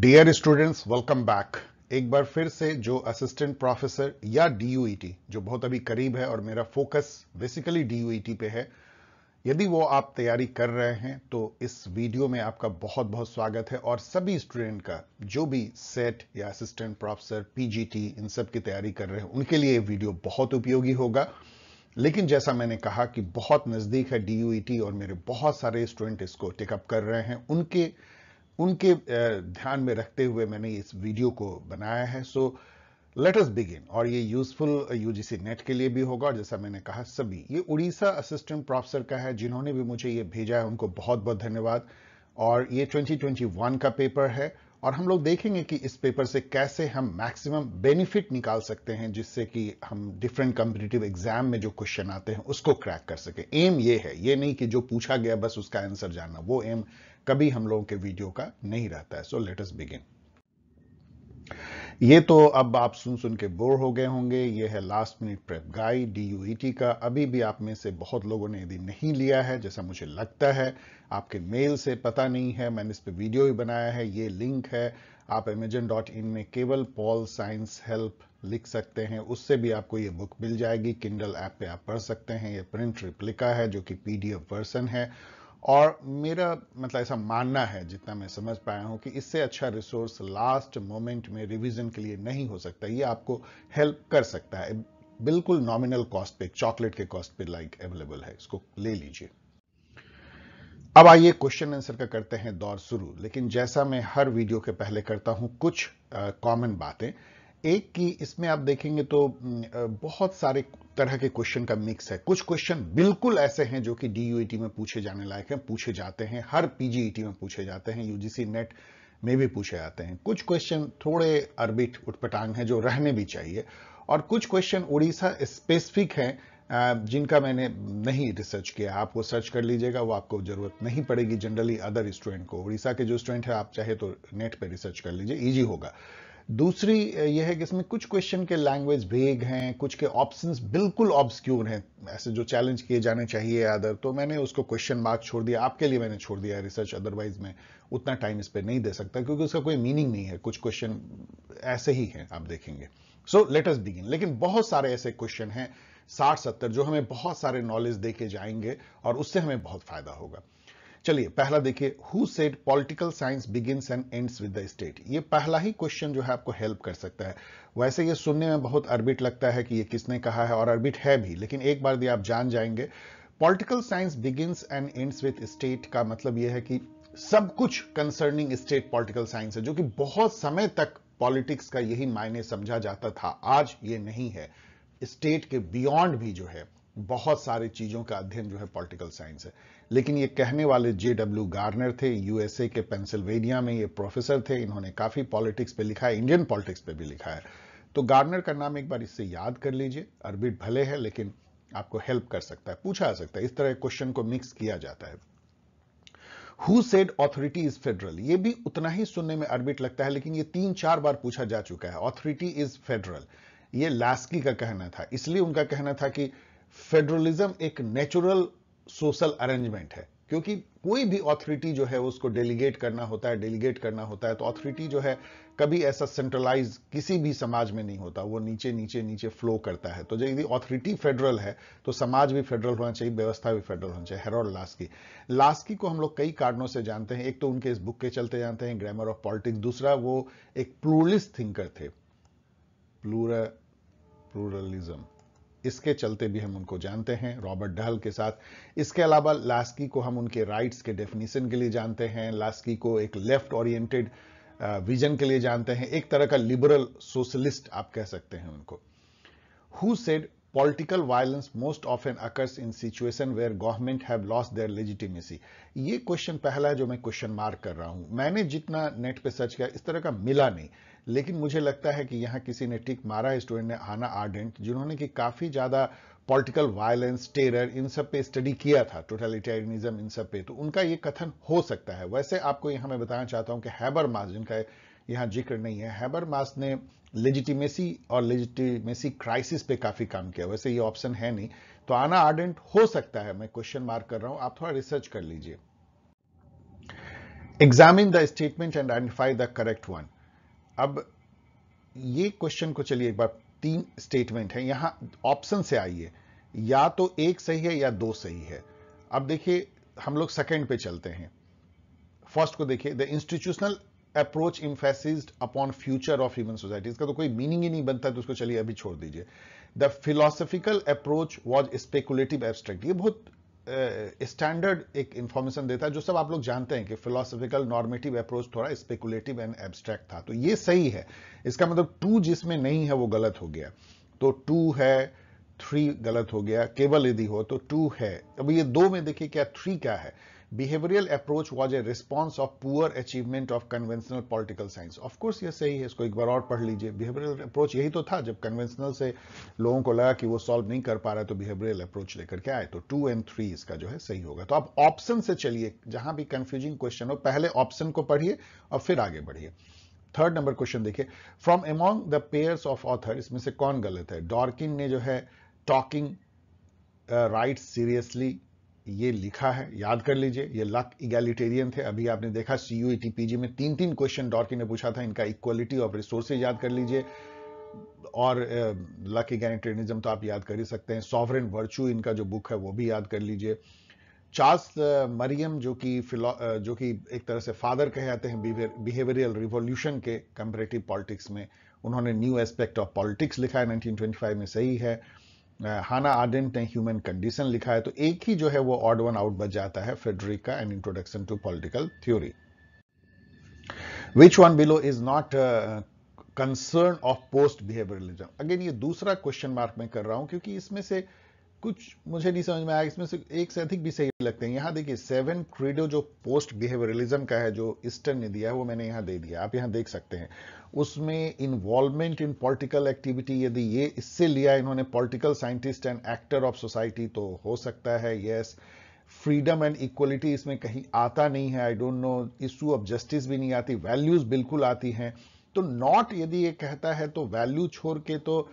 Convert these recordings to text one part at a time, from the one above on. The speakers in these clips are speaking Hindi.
डियर स्टूडेंट्स वेलकम बैक एक बार फिर से जो असिस्टेंट प्रोफेसर या डी e जो बहुत अभी करीब है और मेरा फोकस बेसिकली डी पे है यदि वो आप तैयारी कर रहे हैं तो इस वीडियो में आपका बहुत बहुत स्वागत है और सभी स्टूडेंट का जो भी सेट या असिस्टेंट प्रोफेसर पीजीटी इन सब की तैयारी कर रहे हैं उनके लिए ये वीडियो बहुत उपयोगी होगा लेकिन जैसा मैंने कहा कि बहुत नज़दीक है डी e और मेरे बहुत सारे स्टूडेंट इसको टेकअप कर रहे हैं उनके उनके ध्यान में रखते हुए मैंने इस वीडियो को बनाया है सो लेट अस बिगिन और ये यूजफुल यूजीसी नेट के लिए भी होगा और जैसा मैंने कहा सभी ये उड़ीसा असिस्टेंट प्रोफेसर का है जिन्होंने भी मुझे ये भेजा है उनको बहुत बहुत धन्यवाद और ये 2021 का पेपर है और हम लोग देखेंगे कि इस पेपर से कैसे हम मैक्सिमम बेनिफिट निकाल सकते हैं जिससे कि हम डिफरेंट कम्पिटिटिव एग्जाम में जो क्वेश्चन आते हैं उसको क्रैक कर सके एम ये है ये नहीं कि जो पूछा गया बस उसका आंसर जानना वो एम कभी हम लोगों के वीडियो का नहीं रहता है सो लेट अस बिगिन ये तो अब आप सुन सुन के बोर हो गए होंगे ये है लास्ट मिनट प्रेप गाइड डी का अभी भी आप में से बहुत लोगों ने यदि नहीं लिया है जैसा मुझे लगता है आपके मेल से पता नहीं है मैंने इस पर वीडियो भी बनाया है ये लिंक है आप अमेजन डॉट इन में केवल पॉल साइंस हेल्प लिख सकते हैं उससे भी आपको ये बुक मिल जाएगी किंडल ऐप पे आप पढ़ सकते हैं ये प्रिंट रिप्लिका है जो कि पीडीएफ वर्सन है और मेरा मतलब ऐसा मानना है जितना मैं समझ पाया हूं कि इससे अच्छा रिसोर्स लास्ट मोमेंट में रिवीजन के लिए नहीं हो सकता ये आपको हेल्प कर सकता है बिल्कुल नॉमिनल कॉस्ट पे चॉकलेट के कॉस्ट पे लाइक अवेलेबल है इसको ले लीजिए अब आइए क्वेश्चन आंसर का करते हैं दौर शुरू लेकिन जैसा मैं हर वीडियो के पहले करता हूं कुछ कॉमन बातें एक की इसमें आप देखेंगे तो बहुत सारे तरह के क्वेश्चन का मिक्स है कुछ क्वेश्चन बिल्कुल ऐसे हैं जो कि डी e में पूछे जाने लायक हैं पूछे जाते हैं हर पीजीईटी e में पूछे जाते हैं यूजीसी नेट में भी पूछे जाते हैं कुछ क्वेश्चन थोड़े अर्बिट उठपटांग हैं जो रहने भी चाहिए और कुछ क्वेश्चन उड़ीसा स्पेसिफिक हैं जिनका मैंने नहीं रिसर्च किया आप वो सर्च कर लीजिएगा वो आपको जरूरत नहीं पड़ेगी जनरली अदर स्टूडेंट को उड़ीसा के जो स्टूडेंट है आप चाहे तो नेट पर रिसर्च कर लीजिए ईजी होगा दूसरी यह है कि इसमें कुछ क्वेश्चन के लैंग्वेज भेग हैं कुछ के ऑप्शंस बिल्कुल ऑब्सक्यूर हैं ऐसे जो चैलेंज किए जाने चाहिए अदर तो मैंने उसको क्वेश्चन मार्क छोड़ दिया आपके लिए मैंने छोड़ दिया रिसर्च अदरवाइज मैं उतना टाइम इस पर नहीं दे सकता क्योंकि उसका कोई मीनिंग नहीं है कुछ क्वेश्चन ऐसे ही हैं आप देखेंगे सो लेटस बिगिन लेकिन बहुत सारे ऐसे क्वेश्चन हैं साठ सत्तर जो हमें बहुत सारे नॉलेज दे के जाएंगे और उससे हमें बहुत फायदा होगा चलिए पहला देखिए who said political science begins and ends with the state ये पहला ही क्वेश्चन जो है आपको हेल्प कर सकता है वैसे ये सुनने में बहुत अर्बिट लगता है कि ये किसने कहा है और अर्बिट है भी लेकिन एक बार यदि आप जान जाएंगे political science begins and ends with state का मतलब यह है कि सब कुछ कंसर्निंग स्टेट पॉलिटिकल साइंस है जो कि बहुत समय तक पॉलिटिक्स का यही मायने समझा जाता था आज ये नहीं है स्टेट के बियॉन्ड भी जो है बहुत सारी चीज़ों का अध्ययन जो है पॉलिटिकल साइंस है लेकिन ये कहने वाले जे डब्ल्यू गार्नर थे यूएसए के पेंसिल्वेनिया में ये प्रोफेसर थे इन्होंने काफ़ी पॉलिटिक्स पे लिखा है इंडियन पॉलिटिक्स पे भी लिखा है तो गार्नर का नाम एक बार इससे याद कर लीजिए अरबिट भले है लेकिन आपको हेल्प कर सकता है पूछा जा सकता है इस तरह क्वेश्चन को मिक्स किया जाता है who said authority is federal ये भी उतना ही सुनने में अरबिट लगता है लेकिन ये तीन चार बार पूछा जा चुका है ऑथोरिटी इज फेडरल ये लास्की का कहना था इसलिए उनका कहना था कि फेडरलिज्म एक नेचुरल सोशल अरेंजमेंट है क्योंकि कोई भी ऑथोरिटी जो है उसको डेलीगेट करना होता है डेलीगेट करना होता है तो ऑथोरिटी जो है कभी ऐसा सेंट्रलाइज किसी भी समाज में नहीं होता वो नीचे नीचे नीचे फ्लो करता है तो यदि ऑथोरिटी फेडरल है तो समाज भी फेडरल होना चाहिए व्यवस्था भी फेडरल होना चाहिए हेरोल्ड लास्की लास्की को हम लोग कई कारणों से जानते हैं एक तो उनके इस बुक के चलते जानते हैं ग्रामर ऑफ पॉलिटिक्स दूसरा वो एक प्लूरलिस्ट थिंकर थे प्लूर प्लूरलिज्म इसके चलते भी हम उनको जानते हैं रॉबर्ट डहल के साथ इसके अलावा लास्की को हम उनके राइट्स के डेफिनेशन के लिए जानते हैं लास्की को एक लेफ्ट ओरिएंटेड विजन के लिए जानते हैं एक तरह का लिबरल सोशलिस्ट आप कह सकते हैं उनको who said political violence most often occurs in situation where government have lost their legitimacy ये क्वेश्चन पहला है जो मैं क्वेश्चन मार्क कर रहा हूं मैंने जितना नेट पे सर्च किया इस तरह का मिला नहीं लेकिन मुझे लगता है कि यहां किसी ने टिक मारा है स्टूडेंट ने आना आर्डेंट जिन्होंने कि काफी ज्यादा पॉलिटिकल वायलेंस टेरर इन सब पे स्टडी किया था टोटलिटेरियनिज्म इन सब पे तो उनका ये कथन हो सकता है वैसे आपको यहां मैं बताना चाहता हूं कि हैबर मार्जिन का यहाँ जिक्र नहीं है मास ने लेजिटिमेसी और लेजिटिमेसी क्राइसिस पे काफ़ी काम किया वैसे ये ऑप्शन है नहीं तो आना आर्डेंट हो सकता है मैं क्वेश्चन मार्क कर रहा हूं आप थोड़ा रिसर्च कर लीजिए examine the statement and identify the correct one अब ये क्वेश्चन को चलिए एक बार तीन स्टेटमेंट है यहां ऑप्शन से आइए या तो एक सही है या दो सही है अब देखिए हम लोग सेकेंड पे चलते हैं फर्स्ट को देखिए the institutional approach emphasised upon future of human society इसका तो कोई मीनिंग ही नहीं बनता तो उसको चलिए अभी छोड़ दीजिए the philosophical approach was speculative abstract ये बहुत स्टैंडर्ड uh, एक इंफॉर्मेशन देता है जो सब आप लोग जानते हैं कि फिलोसफिकल नॉर्मेटिव अप्रोच थोड़ा स्पेकुलेटिव एंड एब्स्ट्रैक्ट था तो ये सही है इसका मतलब टू जिसमें नहीं है वो गलत हो गया तो टू है थ्री गलत हो गया केवल यदि हो तो टू है अब ये दो में देखिए क्या थ्री क्या है behavioral approach was a response of poor achievement of conventional political science of course यह ये सही है इसको एक बार और पढ़ लीजिए बिहेवियल अप्रोच यही तो था जब कन्वेंशनल से लोगों को लगा कि वो सॉल्व नहीं कर पा रहा है तो behavioral अप्रोच लेकर के आए तो टू एंड थ्री इसका जो है सही होगा तो आप ऑप्शन से चलिए जहां भी कंफ्यूजिंग क्वेश्चन हो पहले ऑप्शन को पढ़िए और फिर आगे बढ़िए थर्ड नंबर क्वेश्चन देखिए from among the pairs of author इसमें से कौन गलत है डॉर्किन ने जो है टॉकिंग राइट सीरियसली ये लिखा है याद कर लीजिए ये लक इगैलिटेरियन थे अभी आपने देखा सी यू पीजी में तीन तीन क्वेश्चन डॉर्की ने पूछा था इनका इक्वलिटी ऑफ रिसोर्सेज याद कर लीजिए और लक इगैलिटेरियनिज्म तो आप याद कर ही सकते हैं सॉवरन वर्चू इनका जो बुक है वो भी याद कर लीजिए चार्ल्स मरियम जो कि जो कि एक तरह से फादर कहे जाते हैं बिहेवियल रिवोल्यूशन के कंपेरेटिव पॉलिटिक्स में उन्होंने न्यू एस्पेक्ट ऑफ पॉलिटिक्स लिखा है 1925 में सही है Hannah Arendt and human condition लिखा है तो एक ही जो है वो ऑड वन आउट बच जाता है फेडरिका and introduction to political theory which one below is not concern of post behaviouralism again ये दूसरा क्वेश्चन मार्क में कर रहा हूं क्योंकि इसमें से कुछ मुझे नहीं समझ में आया इसमें से एक से अधिक भी सही लगते हैं यहां देखिए सेवन क्रीडो जो पोस्ट बिहेवियरलिज्म का है जो ईस्टर्न ने दिया है वो मैंने यहां दे दिया आप यहां देख सकते हैं उसमें इन्वॉल्वमेंट इन पॉलिटिकल एक्टिविटी यदि ये इससे लिया इन्होंने political scientist and actor of society तो हो सकता है यस फ्रीडम एंड इक्वलिटी इसमें कहीं आता नहीं है I don't know issue of justice भी नहीं आती वैल्यूज बिल्कुल आती हैं तो नॉट यदि ये कहता है तो वैल्यू छोड़ के तो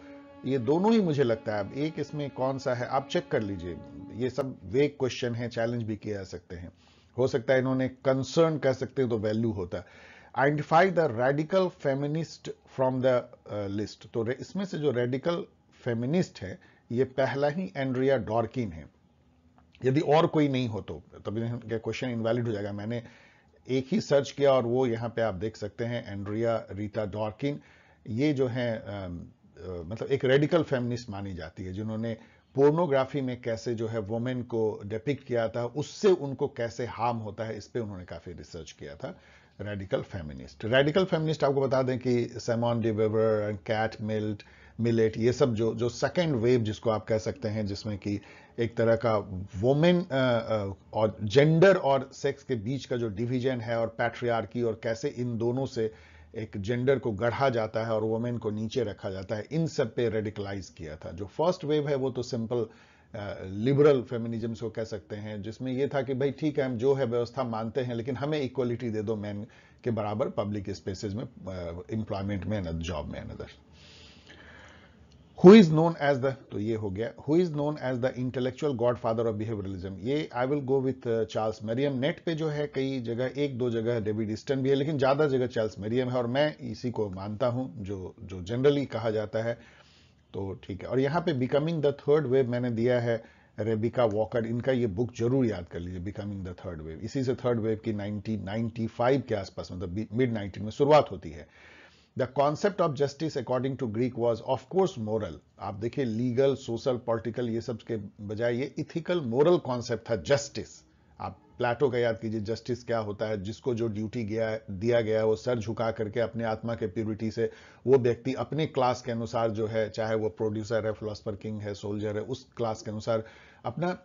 ये दोनों ही मुझे लगता है अब एक इसमें कौन सा है आप चेक कर लीजिए ये सब वेग क्वेश्चन है चैलेंज भी किए जा सकते हैं हो सकता है इन्होंने कंसर्न कह सकते हैं तो वैल्यू होता है identify the radical feminist from the list तो इसमें से जो रेडिकल फेमिनिस्ट है ये पहला ही एंड्रिया डॉर्किन है यदि और कोई नहीं हो तो तभी तो क्वेश्चन इनवैलिड हो जाएगा मैंने एक ही सर्च किया और वो यहाँ पे आप देख सकते हैं एंड्रिया रीता डॉर्किन ये जो है मतलब एक रेडिकल फेमिनिस्ट मानी जाती है जिन्होंने पोर्नोग्राफी में कैसे जो है वोमेन को डिपिक्ट किया था उससे उनको कैसे हार्म होता है इस पर उन्होंने काफ़ी रिसर्च किया था रेडिकल फेमिनिस्ट रेडिकल फेमिनिस्ट आपको बता दें कि Simone de Beauvoir Kate Millett Millett ये सब जो जो सेकेंड वेव जिसको आप कह सकते हैं जिसमें कि एक तरह का वोमेन uh, uh, और जेंडर और सेक्स के बीच का जो डिवीजन है और पैट्रियार्की और कैसे इन दोनों से एक जेंडर को गढ़ा जाता है और वोमेन को नीचे रखा जाता है इन सब पे रेडिकलाइज किया था जो फर्स्ट वेव है वो तो सिंपल uh, लिबरल फेमिनिज्म को कह सकते हैं जिसमें यह था कि भाई ठीक है हम जो है व्यवस्था मानते हैं लेकिन हमें इक्वलिटी दे दो मैन के बराबर पब्लिक स्पेसेस में एम्प्लॉयमेंट में जॉब में another who is known as the तो ये हो गया who is known as the intellectual godfather of behaviouralism ये I will go with Charles Merriam नेट पे जो है कई जगह एक दो जगह डेविड इस्टन भी है लेकिन ज्यादा जगह चार्ल्स मेरियम है और मैं इसी को मानता हूं जो जो जनरली कहा जाता है तो ठीक है और यहाँ पे बिकमिंग द थर्ड वेव मैंने दिया है रेबिका वॉकर इनका ये बुक जरूर याद कर लीजिए बिकमिंग द थर्ड वेव इसी से थर्ड वेव की 1995 के आसपास मतलब मिड 19 में शुरुआत होती है the concept of justice according to Greek was of course moral आप देखिए लीगल सोशल पॉलिटिकल ये सब के बजाय ये इथिकल मोरल कॉन्सेप्ट था जस्टिस आप प्लाटो का याद कीजिए जस्टिस क्या होता है जिसको जो ड्यूटी गया दिया गया वो सर झुका करके अपने आत्मा के प्योरिटी से वो व्यक्ति अपने क्लास के अनुसार जो है चाहे वो प्रोड्यूसर है फिलोसफर किंग है सोल्जर है उस क्लास के अनुसार अपना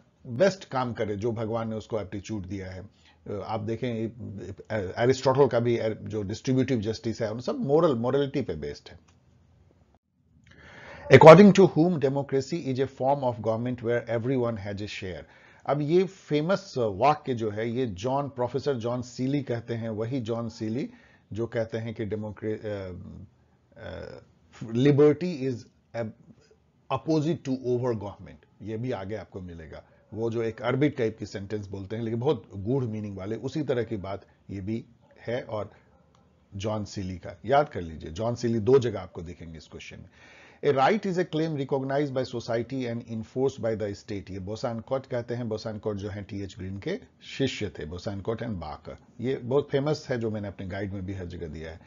बेस्ट काम करे जो भगवान ने उसको एप्टीट्यूड दिया है आप देखें एरिस्टोटल का भी जो डिस्ट्रीब्यूटिव जस्टिस है उन सब मोरल मोरलिटी पे बेस्ड है according to whom democracy is a form of government where everyone has a share अब ये फेमस वाक्य जो है ये जॉन प्रोफेसर जॉन सीली कहते हैं वही जॉन सीली जो कहते हैं कि डेमोक्रे liberty is opposite to over government ये भी आगे आपको मिलेगा वो जो एक अरबिक टाइप की सेंटेंस बोलते हैं लेकिन बहुत गूढ़ मीनिंग वाले उसी तरह की बात ये भी है और जॉन सीली का याद कर लीजिए जॉन सीली दो जगह आपको देखेंगे इस क्वेश्चन में a right is a claim recognise by society and enforce by the state ये बोसान कॉट कहते हैं बोसान कॉट जो है टी एच ग्रीन के शिष्य थे बोसान कॉट एंड बाकर ये बहुत फेमस है जो मैंने अपने गाइड में भी हर जगह दिया है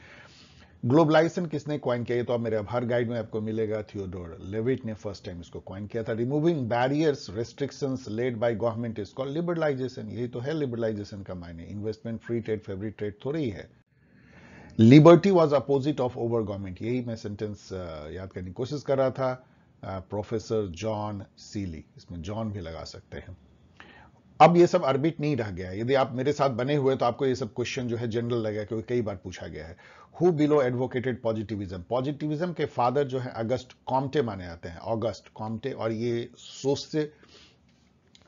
ग्लोबलाइजेशन किसने क्वाइन किया तो आप मेरे हर गाइड में आपको मिलेगा थियोडोर लेविट ने फर्स्ट टाइम इसको क्वाइन किया था removing barriers restriction led by government is call liberalisation यही तो है लिबरलाइजेशन का मायने इन्वेस्टमेंट फ्री ट्रेड फेवरी ट्रेड थोड़ी है liberty was opposite of over government यही मैं सेंटेंस uh, याद करने की कोशिश कर रहा था प्रोफेसर जॉन सीली इसमें जॉन भी लगा सकते हैं अब ये सब अर्बिट नहीं रह गया यदि आप मेरे साथ बने हुए तो आपको ये सब क्वेश्चन जो है जनरल लगेगा क्योंकि कई बार पूछा गया है who below advocated positivism positivism के फादर जो है अगस्त कॉम्टे माने जाते हैं ऑगस्ट कॉम्टे और ये सोस्य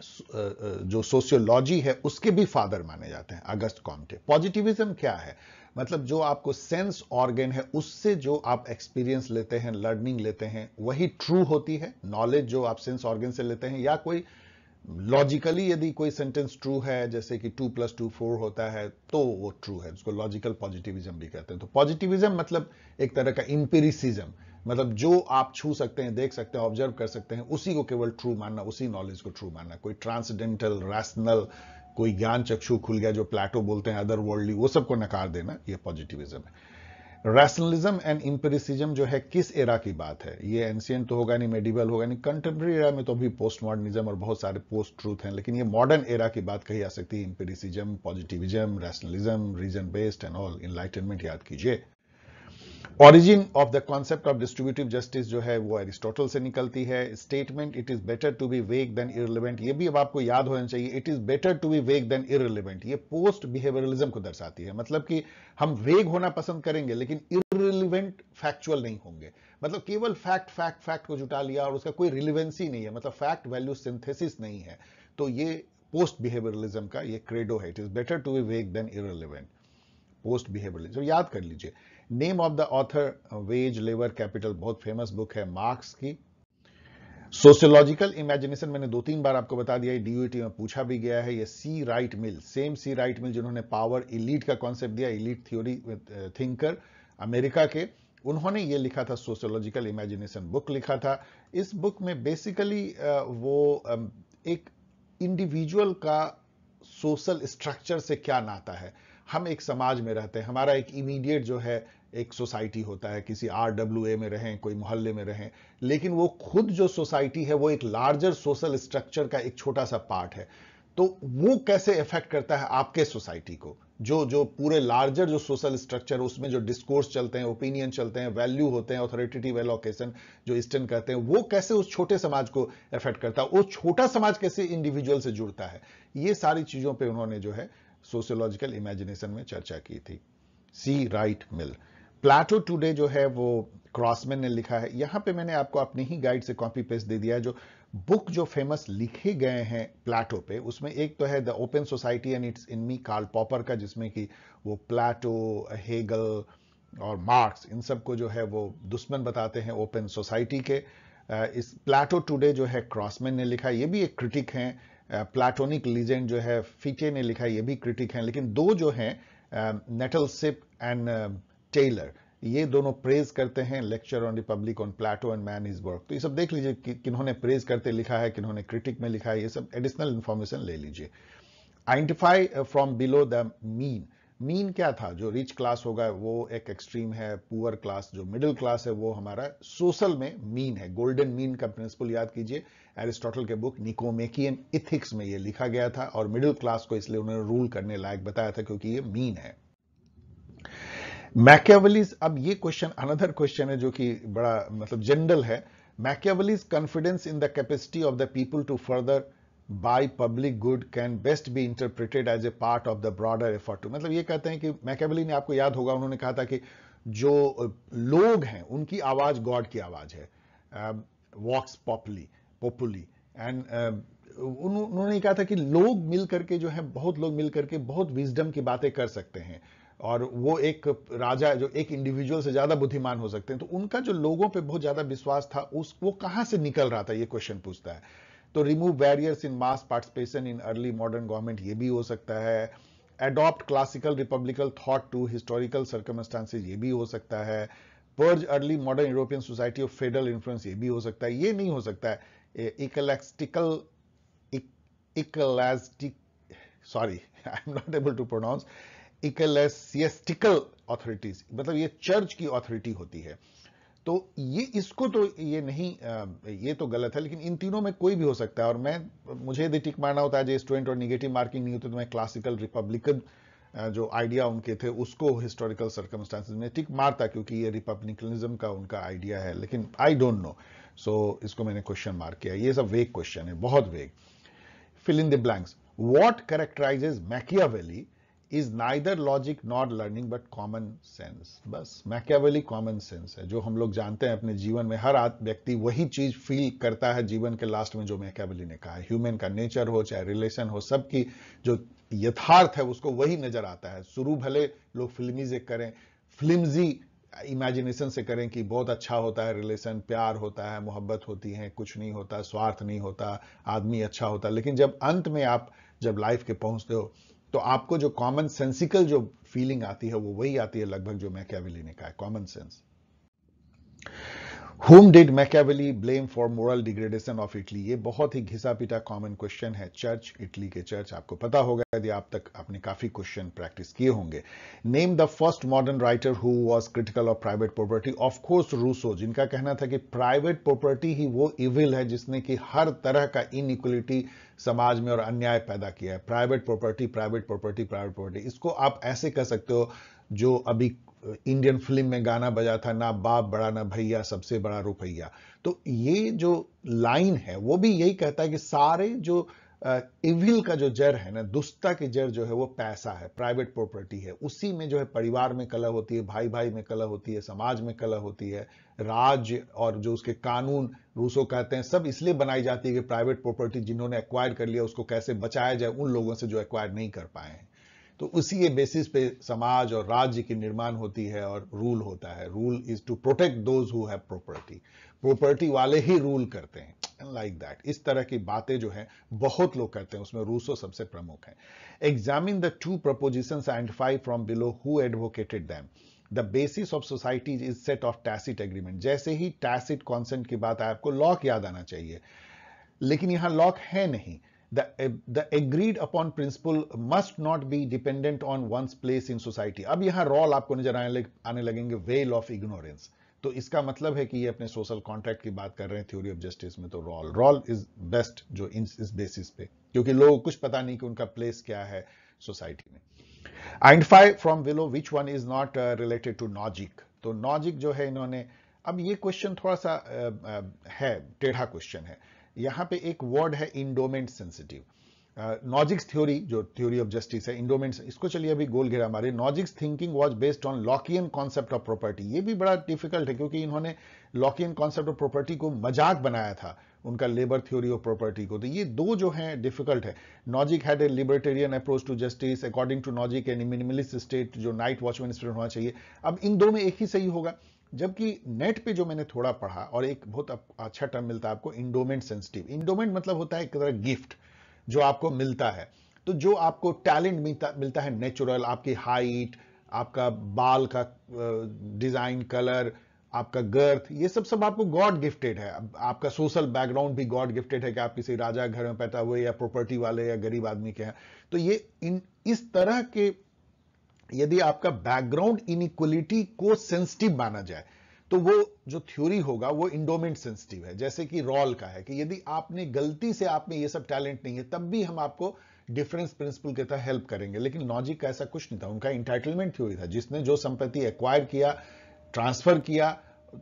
uh, uh, जो सोशियोलॉजी है उसके भी फादर माने जाते हैं अगस्त कॉम्टे पॉजिटिविज्म क्या है मतलब जो आपको सेंस ऑर्गेन है उससे जो आप एक्सपीरियंस लेते हैं लर्निंग लेते हैं वही ट्रू होती है नॉलेज जो आप सेंस ऑर्गेन से लेते हैं या कोई लॉजिकली यदि कोई सेंटेंस ट्रू है जैसे कि टू प्लस टू फोर होता है तो वो ट्रू है उसको लॉजिकल पॉजिटिविज्म भी कहते हैं तो पॉजिटिविज्म मतलब एक तरह का इंपेरिसिज्म मतलब जो आप छू सकते हैं देख सकते हैं ऑब्जर्व कर सकते हैं उसी को केवल ट्रू मानना उसी नॉलेज को ट्रू मानना कोई ट्रांसडेंटल रैशनल कोई ज्ञान चक्षु खुल गया जो प्लेटो बोलते हैं अदर वर्ल्डली वो सबको नकार देना ये पॉजिटिविज्म है रैशनलिज्म एंड इंपेरिसिज्म जो है किस एरा की बात है ये एंशियंट तो होगा नहीं मेडिवल होगा नहीं कंटेम्प्रेरी एरा में तो अभी पोस्ट मॉडर्निज्म और बहुत सारे पोस्ट ट्रूथ हैं लेकिन ये मॉडर्न एरा की बात कही जा सकती है empiricism positivism rationalism reason based and all enlightenment याद कीजिए origin of the concept of distributive justice जो है वो एरिस्टोटल से निकलती है statement it is better to be vague than irrelevant ये भी अब आपको याद होना चाहिए it is better to be vague than irrelevant ये पोस्ट बिहेवियरलिज्म को दर्शाती है मतलब कि हम वेग होना पसंद करेंगे लेकिन इरेलीवेंट फैक्चुअल नहीं होंगे मतलब केवल फैक्ट फैक्ट फैक्ट को जुटा लिया और उसका कोई रिलिवेंसी नहीं है मतलब फैक्ट वैल्यू सिंथेसिस नहीं है तो ये पोस्ट बिहेवियरलिज्म का ये क्रेडो है it is better to be vague than irrelevant post behaviouralism याद कर लीजिए name of the author wage labour capital बहुत फेमस बुक है मार्क्स की सोशियोलॉजिकल इमेजिनेशन मैंने दो तीन बार आपको बता दिया डीयूटी में पूछा भी गया है ये C Wright Mill same C Wright Mill जिन्होंने पावर इलीट का कॉन्सेप्ट दिया इलीट थ्योरी थिंकर अमेरिका के उन्होंने ये लिखा था सोशियोलॉजिकल इमेजिनेशन बुक लिखा था इस बुक में बेसिकली uh, वो um, एक इंडिविजुअल का सोशल स्ट्रक्चर से क्या नाता है हम एक समाज में रहते हैं हमारा एक इमीडिएट जो है एक सोसाइटी होता है किसी आर डब्ल्यू ए में रहें कोई मोहल्ले में रहें लेकिन वो खुद जो सोसाइटी है वो एक लार्जर सोशल स्ट्रक्चर का एक छोटा सा पार्ट है तो वो कैसे इफेक्ट करता है आपके सोसाइटी को जो जो पूरे लार्जर जो सोशल स्ट्रक्चर उसमें जो डिस्कोर्स चलते हैं ओपिनियन चलते हैं वैल्यू होते हैं ऑथोरिटिटी एलोकेशन जो ईस्टर्न कहते हैं वो कैसे उस छोटे समाज को इफेक्ट करता है वो छोटा समाज कैसे इंडिविजुअल से जुड़ता है ये सारी चीज़ों पर उन्होंने जो है सोशियोलॉजिकल इमेजिनेशन में चर्चा की थी C Wright Mill Plato today जो है वो क्रॉसमैन ने लिखा है यहाँ पे मैंने आपको अपने ही गाइड से कॉपी पेस्ट दे दिया जो बुक जो फेमस लिखे गए हैं प्लाटो पे उसमें एक तो है the open society and its enemies Karl Popper का जिसमें कि वो प्लाटो हेगल और मार्क्स इन सबको जो है वो दुश्मन बताते हैं ओपन सोसाइटी के इस प्लाटो टुडे जो है क्रॉसमैन ने लिखा ये भी एक क्रिटिक हैं प्लाटोनिक लीजेंड जो है फीचे ने लिखा ये भी क्रिटिक हैं लेकिन दो जो हैं नेटल सिप एंड टेलर ये दोनों प्रेज करते हैं lecture on republic on Plato and man is work तो ये सब देख लीजिए कि किन्होंने प्रेज करते लिखा है किन्होंने क्रिटिक में लिखा है ये सब एडिशनल इन्फॉर्मेशन ले लीजिए identify from below the mean mean क्या था जो रिच क्लास होगा वो एक एक्सट्रीम है पुअर क्लास जो मिडिल क्लास है वो हमारा सोशल में मीन है गोल्डन मीन का प्रिंसिपल याद कीजिए एरिस्टोटल के बुक निकोमेकियन इथिक्स में ये लिखा गया था और मिडिल क्लास को इसलिए उन्होंने रूल करने लायक बताया था क्योंकि ये मीन है मैकेवलीज अब ये क्वेश्चन अनदर क्वेश्चन है जो कि बड़ा मतलब जनरल है Machiavelli's confidence in the capacity of the people to further by public good can best be interpreted as a part of the broader effort to मतलब ये कहते हैं कि मैकेवली ने आपको याद होगा उन्होंने कहा था कि जो लोग हैं उनकी आवाज गॉड की आवाज है वॉक्स पॉपली पॉपुली एंड उन्होंने कहा था कि लोग मिल करके जो है बहुत लोग मिल करके बहुत विजडम की बातें कर सकते हैं और वो एक राजा जो एक इंडिविजुअल से ज्यादा बुद्धिमान हो सकते हैं तो उनका जो लोगों पे बहुत ज्यादा विश्वास था उस वो कहां से निकल रहा था ये क्वेश्चन पूछता है तो remove barriers in mass participation in early modern government ये भी हो सकता है adopt classical republican thought to historical circumstances ये भी हो सकता है purge early modern European society of federal influence ये भी हो सकता है ये नहीं हो सकता है eclectical elastic sorry I am not able to pronounce ecclesiastical authorities मतलब ये चर्च की अथॉरिटी होती है तो ये इसको तो ये नहीं ये तो गलत है लेकिन इन तीनों में कोई भी हो सकता है और मैं मुझे यदि टिक मारना होता है जो स्टूडेंट और निगेटिव मार्किंग नहीं होती तो मैं क्लासिकल रिपब्लिकन जो आइडिया उनके थे उसको हिस्टोरिकल सर्कमस्टांसिस में टिक मारता क्योंकि ये रिपब्लिकनिज्म का उनका आइडिया है लेकिन आई डोंट नो सो इसको मैंने क्वेश्चन मार्क किया ये सब वेग क्वेश्चन है बहुत vague fill in the blanks what characterizes Machiavelli is neither logic not learning but common sense बस मैकेवली कॉमन सेंस है जो हम लोग जानते हैं अपने जीवन में हर व्यक्ति वही चीज फील करता है जीवन के लास्ट में जो मैकेवली ने कहा ह्यूमन का नेचर हो चाहे रिलेशन हो सबकी जो यथार्थ है उसको वही नजर आता है शुरू भले लोग फिल्मी से करें फिल्मजी इमेजिनेशन से करें कि बहुत अच्छा होता है रिलेशन प्यार होता है मोहब्बत होती है कुछ नहीं होता स्वार्थ नहीं होता आदमी अच्छा होता लेकिन जब अंत में आप जब लाइफ के पहुंचते हो तो आपको जो कॉमन सेंसिकल जो फीलिंग आती है वो वही आती है लगभग जो मैकेविली ने कहा है common sense whom did Machiavelli blame for moral degradation of Italy ये बहुत ही घिसा पिटा कॉमन क्वेश्चन है चर्च इटली के चर्च आपको पता होगा यदि आप तक आपने काफी क्वेश्चन प्रैक्टिस किए होंगे name the first modern writer who was critical of private property of course Rousseau जिनका कहना था कि प्राइवेट प्रॉपर्टी ही वो इविल है जिसने कि हर तरह का इनइक्वलिटी समाज में और अन्याय पैदा किया है private property private property private property इसको आप ऐसे कह सकते हो जो अभी इंडियन फिल्म में गाना बजा था ना बाप बड़ा ना भैया सबसे बड़ा रुपैया तो ये जो लाइन है वो भी यही कहता है कि सारे जो इविल का जो जड़ है ना दुष्टता की जड़ जो है वो पैसा है प्राइवेट प्रॉपर्टी है उसी में जो है परिवार में कलह होती है भाई भाई में कलह होती है समाज में कलह होती है राज्य और जो उसके कानून रूसो कहते हैं सब इसलिए बनाई जाती है कि प्राइवेट प्रॉपर्टी जिन्होंने एक्वायर कर लिया उसको कैसे बचाया जाए उन लोगों से जो एक्वायर नहीं कर पाए हैं तो उसी के बेसिस पे समाज और राज्य की निर्माण होती है और रूल होता है rule is to protect those who have property property वाले ही रूल करते हैं एंड लाइक दैट इस तरह की बातें जो है बहुत लोग करते हैं उसमें रूसो सबसे प्रमुख है examine the two proposition identify from below who advocated them the basis of society is set of tacit agreement जैसे ही टैसिट कॉन्सेंट की बात आए आपको लॉक याद आना चाहिए लेकिन यहां लॉक है नहीं the, uh, the agreed upon principle must not be dependent on one's place in society. अब यहां रॉल आपको नजर आने, लग, आने लगेंगे veil of ignorance. तो इसका मतलब है कि ये अपने सोशल कॉन्ट्रैक्ट की बात कर रहे हैं थ्योरी ऑफ जस्टिस में तो रॉल रॉल इज बेस्ट जो इन, इस बेसिस पे क्योंकि लोगों को कुछ पता नहीं कि उनका प्लेस क्या है सोसाइटी में identify from below which one is not related to Nozick तो नॉजिक जो है इन्होंने अब ये क्वेश्चन थोड़ा सा uh, uh, है टेढ़ा क्वेश्चन है यहाँ पे एक वर्ड है इंडोमेंट सेंसिटिव नॉजिक्स थ्योरी जो थ्योरी ऑफ जस्टिस है इंडोमेंट इसको चलिए अभी गोल घेरा मारे Nozick's thinking was based on Lockean concept of property ये भी बड़ा डिफिकल्ट है क्योंकि इन्होंने लॉकियन कॉन्सेप्ट ऑफ प्रॉपर्टी को मजाक बनाया था उनका लेबर थ्योरी ऑफ प्रॉपर्टी को तो ये दो जो है डिफिकल्ट है Nozick had a libertarian approach to justice according to Nozick and minimalist state जो नाइट वॉचमैन स्टेट होना चाहिए अब इन दो में एक ही सही होगा जबकि नेट पे जो मैंने थोड़ा पढ़ा और एक बहुत अच्छा टर्म मिलता है आपको इंडोमेंट सेंसिटिव इंडोमेंट मतलब होता है एक तरह गिफ्ट जो आपको मिलता है तो जो आपको टैलेंट मिलता मिलता है नेचुरल आपकी हाइट आपका बाल का डिज़ाइन कलर आपका गर्थ ये सब सब आपको गॉड गिफ्टेड है आपका सोशल बैकग्राउंड भी गॉड गिफ्टेड है कि आप किसी राजा घर में पैदा हुए या प्रॉपर्टी वाले या गरीब आदमी के हैं तो ये इन इस तरह के यदि आपका बैकग्राउंड इनिक्वलिटी को सेंसिटिव माना जाए तो वो जो थ्योरी होगा वो इंडोमेंट सेंसिटिव है जैसे कि रॉल का है कि यदि आपने गलती से आप में ये सब टैलेंट नहीं है तब भी हम आपको डिफरेंस प्रिंसिपल के तहत हेल्प करेंगे लेकिन लॉजिक का ऐसा कुछ नहीं था उनका इंटाइटलमेंट थ्योरी था जिसने जो संपत्ति एक्वायर किया ट्रांसफर किया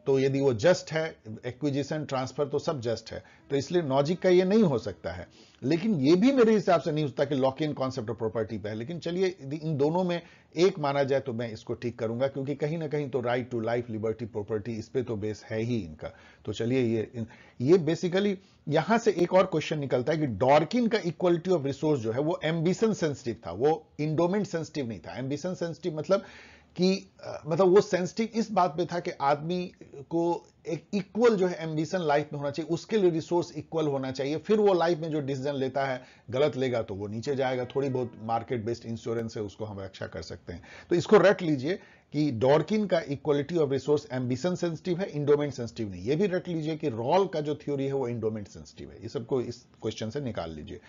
तो यदि वो जस्ट है एक्विजिशन ट्रांसफर तो सब जस्ट है तो इसलिए लॉजिक का ये नहीं हो सकता है लेकिन ये भी मेरे हिसाब से नहीं होता कि लॉक इन कॉन्सेप्ट और प्रॉपर्टी पे है लेकिन चलिए इन दोनों में एक माना जाए तो मैं इसको ठीक करूंगा क्योंकि कहीं ना कहीं तो right to life liberty property इस पर तो बेस है ही इनका तो चलिए ये ये बेसिकली यहां से एक और क्वेश्चन निकलता है कि डॉर्किन का इक्वलिटी ऑफ रिसोर्स जो है वो एम्बिशन सेंसिटिव था वो इंडोमेंट सेंसिटिव नहीं था एम्बिशन सेंसिटिव मतलब कि मतलब वो सेंसिटिव इस बात पे था कि आदमी को एक इक्वल जो है एम्बिशन लाइफ में होना चाहिए उसके लिए रिसोर्स इक्वल होना चाहिए फिर वो लाइफ में जो डिसीजन लेता है गलत लेगा तो वो नीचे जाएगा थोड़ी बहुत मार्केट बेस्ड इंश्योरेंस है उसको हम रक्षा कर सकते हैं तो इसको रट लीजिए कि डॉर्किन का equality of resource ambition sensitive है इंडोमेंट सेंसिटिव नहीं ये भी रट लीजिए कि रॉल का जो थ्योरी है वो इंडोमेंट सेंसिटिव है ये सबको इस क्वेश्चन से निकाल लीजिए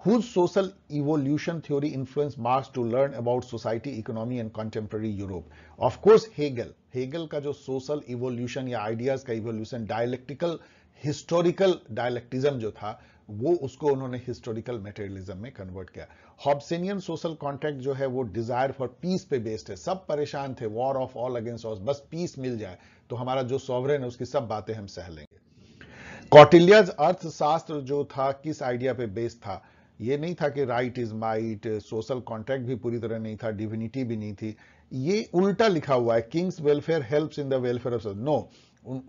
whose social evolution theory influenced Marx to learn about society, economy and contemporary Europe. Of course, Hegel. Hegel का जो social evolution या ideas का evolution dialectical historical dialectism जो था वो उसको उन्होंने हिस्टोरिकल मेटेरियलिज्म में कन्वर्ट किया हॉब्सेनियन सोशल कॉन्ट्रैक्ट जो है वो डिजायर फॉर पीस पे बेस्ड है सब परेशान थे war of all against all बस पीस मिल जाए तो हमारा जो सॉवरेन है उसकी सब बातें हम सह लेंगे कौटिल्यज अर्थशास्त्र जो था किस आइडिया पे बेस्ड था ये नहीं था कि right is might social contract भी पूरी तरह नहीं था डिविनिटी भी नहीं थी ये उल्टा लिखा हुआ है king's welfare helps in the welfare of no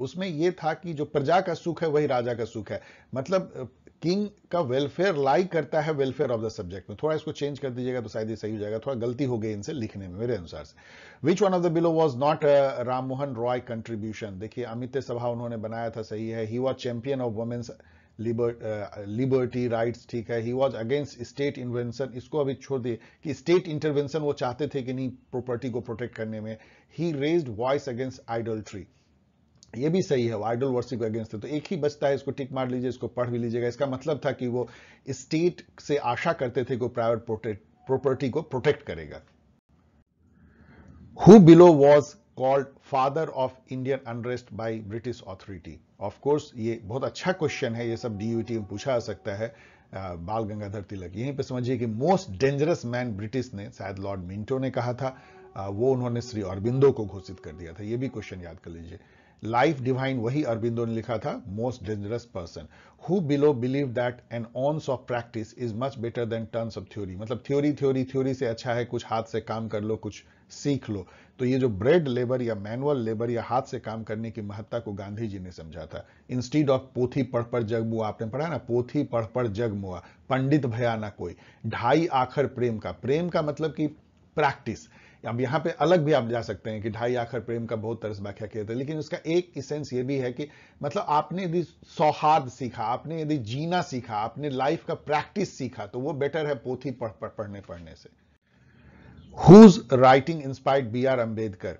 उसमें यह था कि जो प्रजा का सुख है वही राजा का सुख है मतलब किंग का वेलफेयर लाई करता है वेलफेयर ऑफ द सब्जेक्ट में थोड़ा इसको चेंज कर दीजिएगा तो शायद ये सही हो जाएगा थोड़ा गलती हो गई इनसे लिखने में मेरे अनुसार से which one of the below was not Rammohan Roy contribution देखिए अमित सभा उन्होंने बनाया था सही है he was champion of women's liberty rights uh, ठीक है he was against state invention इसको अभी छोड़ दिए कि स्टेट इंटरवेंशन वो चाहते थे कि नहीं प्रॉपर्टी को प्रोटेक्ट करने में he raise voice against idolatry ये भी सही है वो आइडल को अगेंस्ट है तो एक ही बचता है इसको टिक मार लीजिए इसको पढ़ भी लीजिएगा इसका मतलब था कि वो स्टेट से आशा करते थे कि प्राइवेट प्रॉपर्टी को प्रोटेक्ट करेगा who below was called father of Indian unrest by British authority of course ये बहुत अच्छा क्वेश्चन है ये सब डी में पूछा जा सकता है बाल गंगाधर तिलक यहीं पे समझिए कि मोस्ट डेंजरस मैन ब्रिटिश ने शायद लॉर्ड मिंटो ने कहा था वो उन्होंने श्री अरबिंदो को घोषित कर दिया था ये भी क्वेश्चन याद कर लीजिए लाइफ डिवाइन वही अरबिंदो ने लिखा था most dangerous person who below believe that an ounce of practice is much better than tons of theory मतलब थ्योरी थ्योरी थ्योरी से अच्छा है कुछ हाथ से काम कर लो कुछ सीख लो तो ये जो ब्रेड लेबर या मैनुअल लेबर या हाथ से काम करने की महत्ता को गांधी जी ने समझा था इंस्टीड ऑफ पोथी पढ़ पढ़ जग मुआ आपने पढ़ा ना पोथी पढ़ पढ़ जग मुआ पंडित भया ना कोई ढाई आखर प्रेम का प्रेम का मतलब कि प्रैक्टिस अब यहां पे अलग भी आप जा सकते हैं कि ढाई आखर प्रेम का बहुत तरह से व्याख्या किया था लेकिन उसका एक सेंस ये भी है कि मतलब आपने यदि सौहार्द सीखा आपने यदि जीना सीखा आपने लाइफ का प्रैक्टिस सीखा तो वो बेटर है पोथी पढ़ पढ़ने पढ़ने से whose writing inspired B R Ambedkar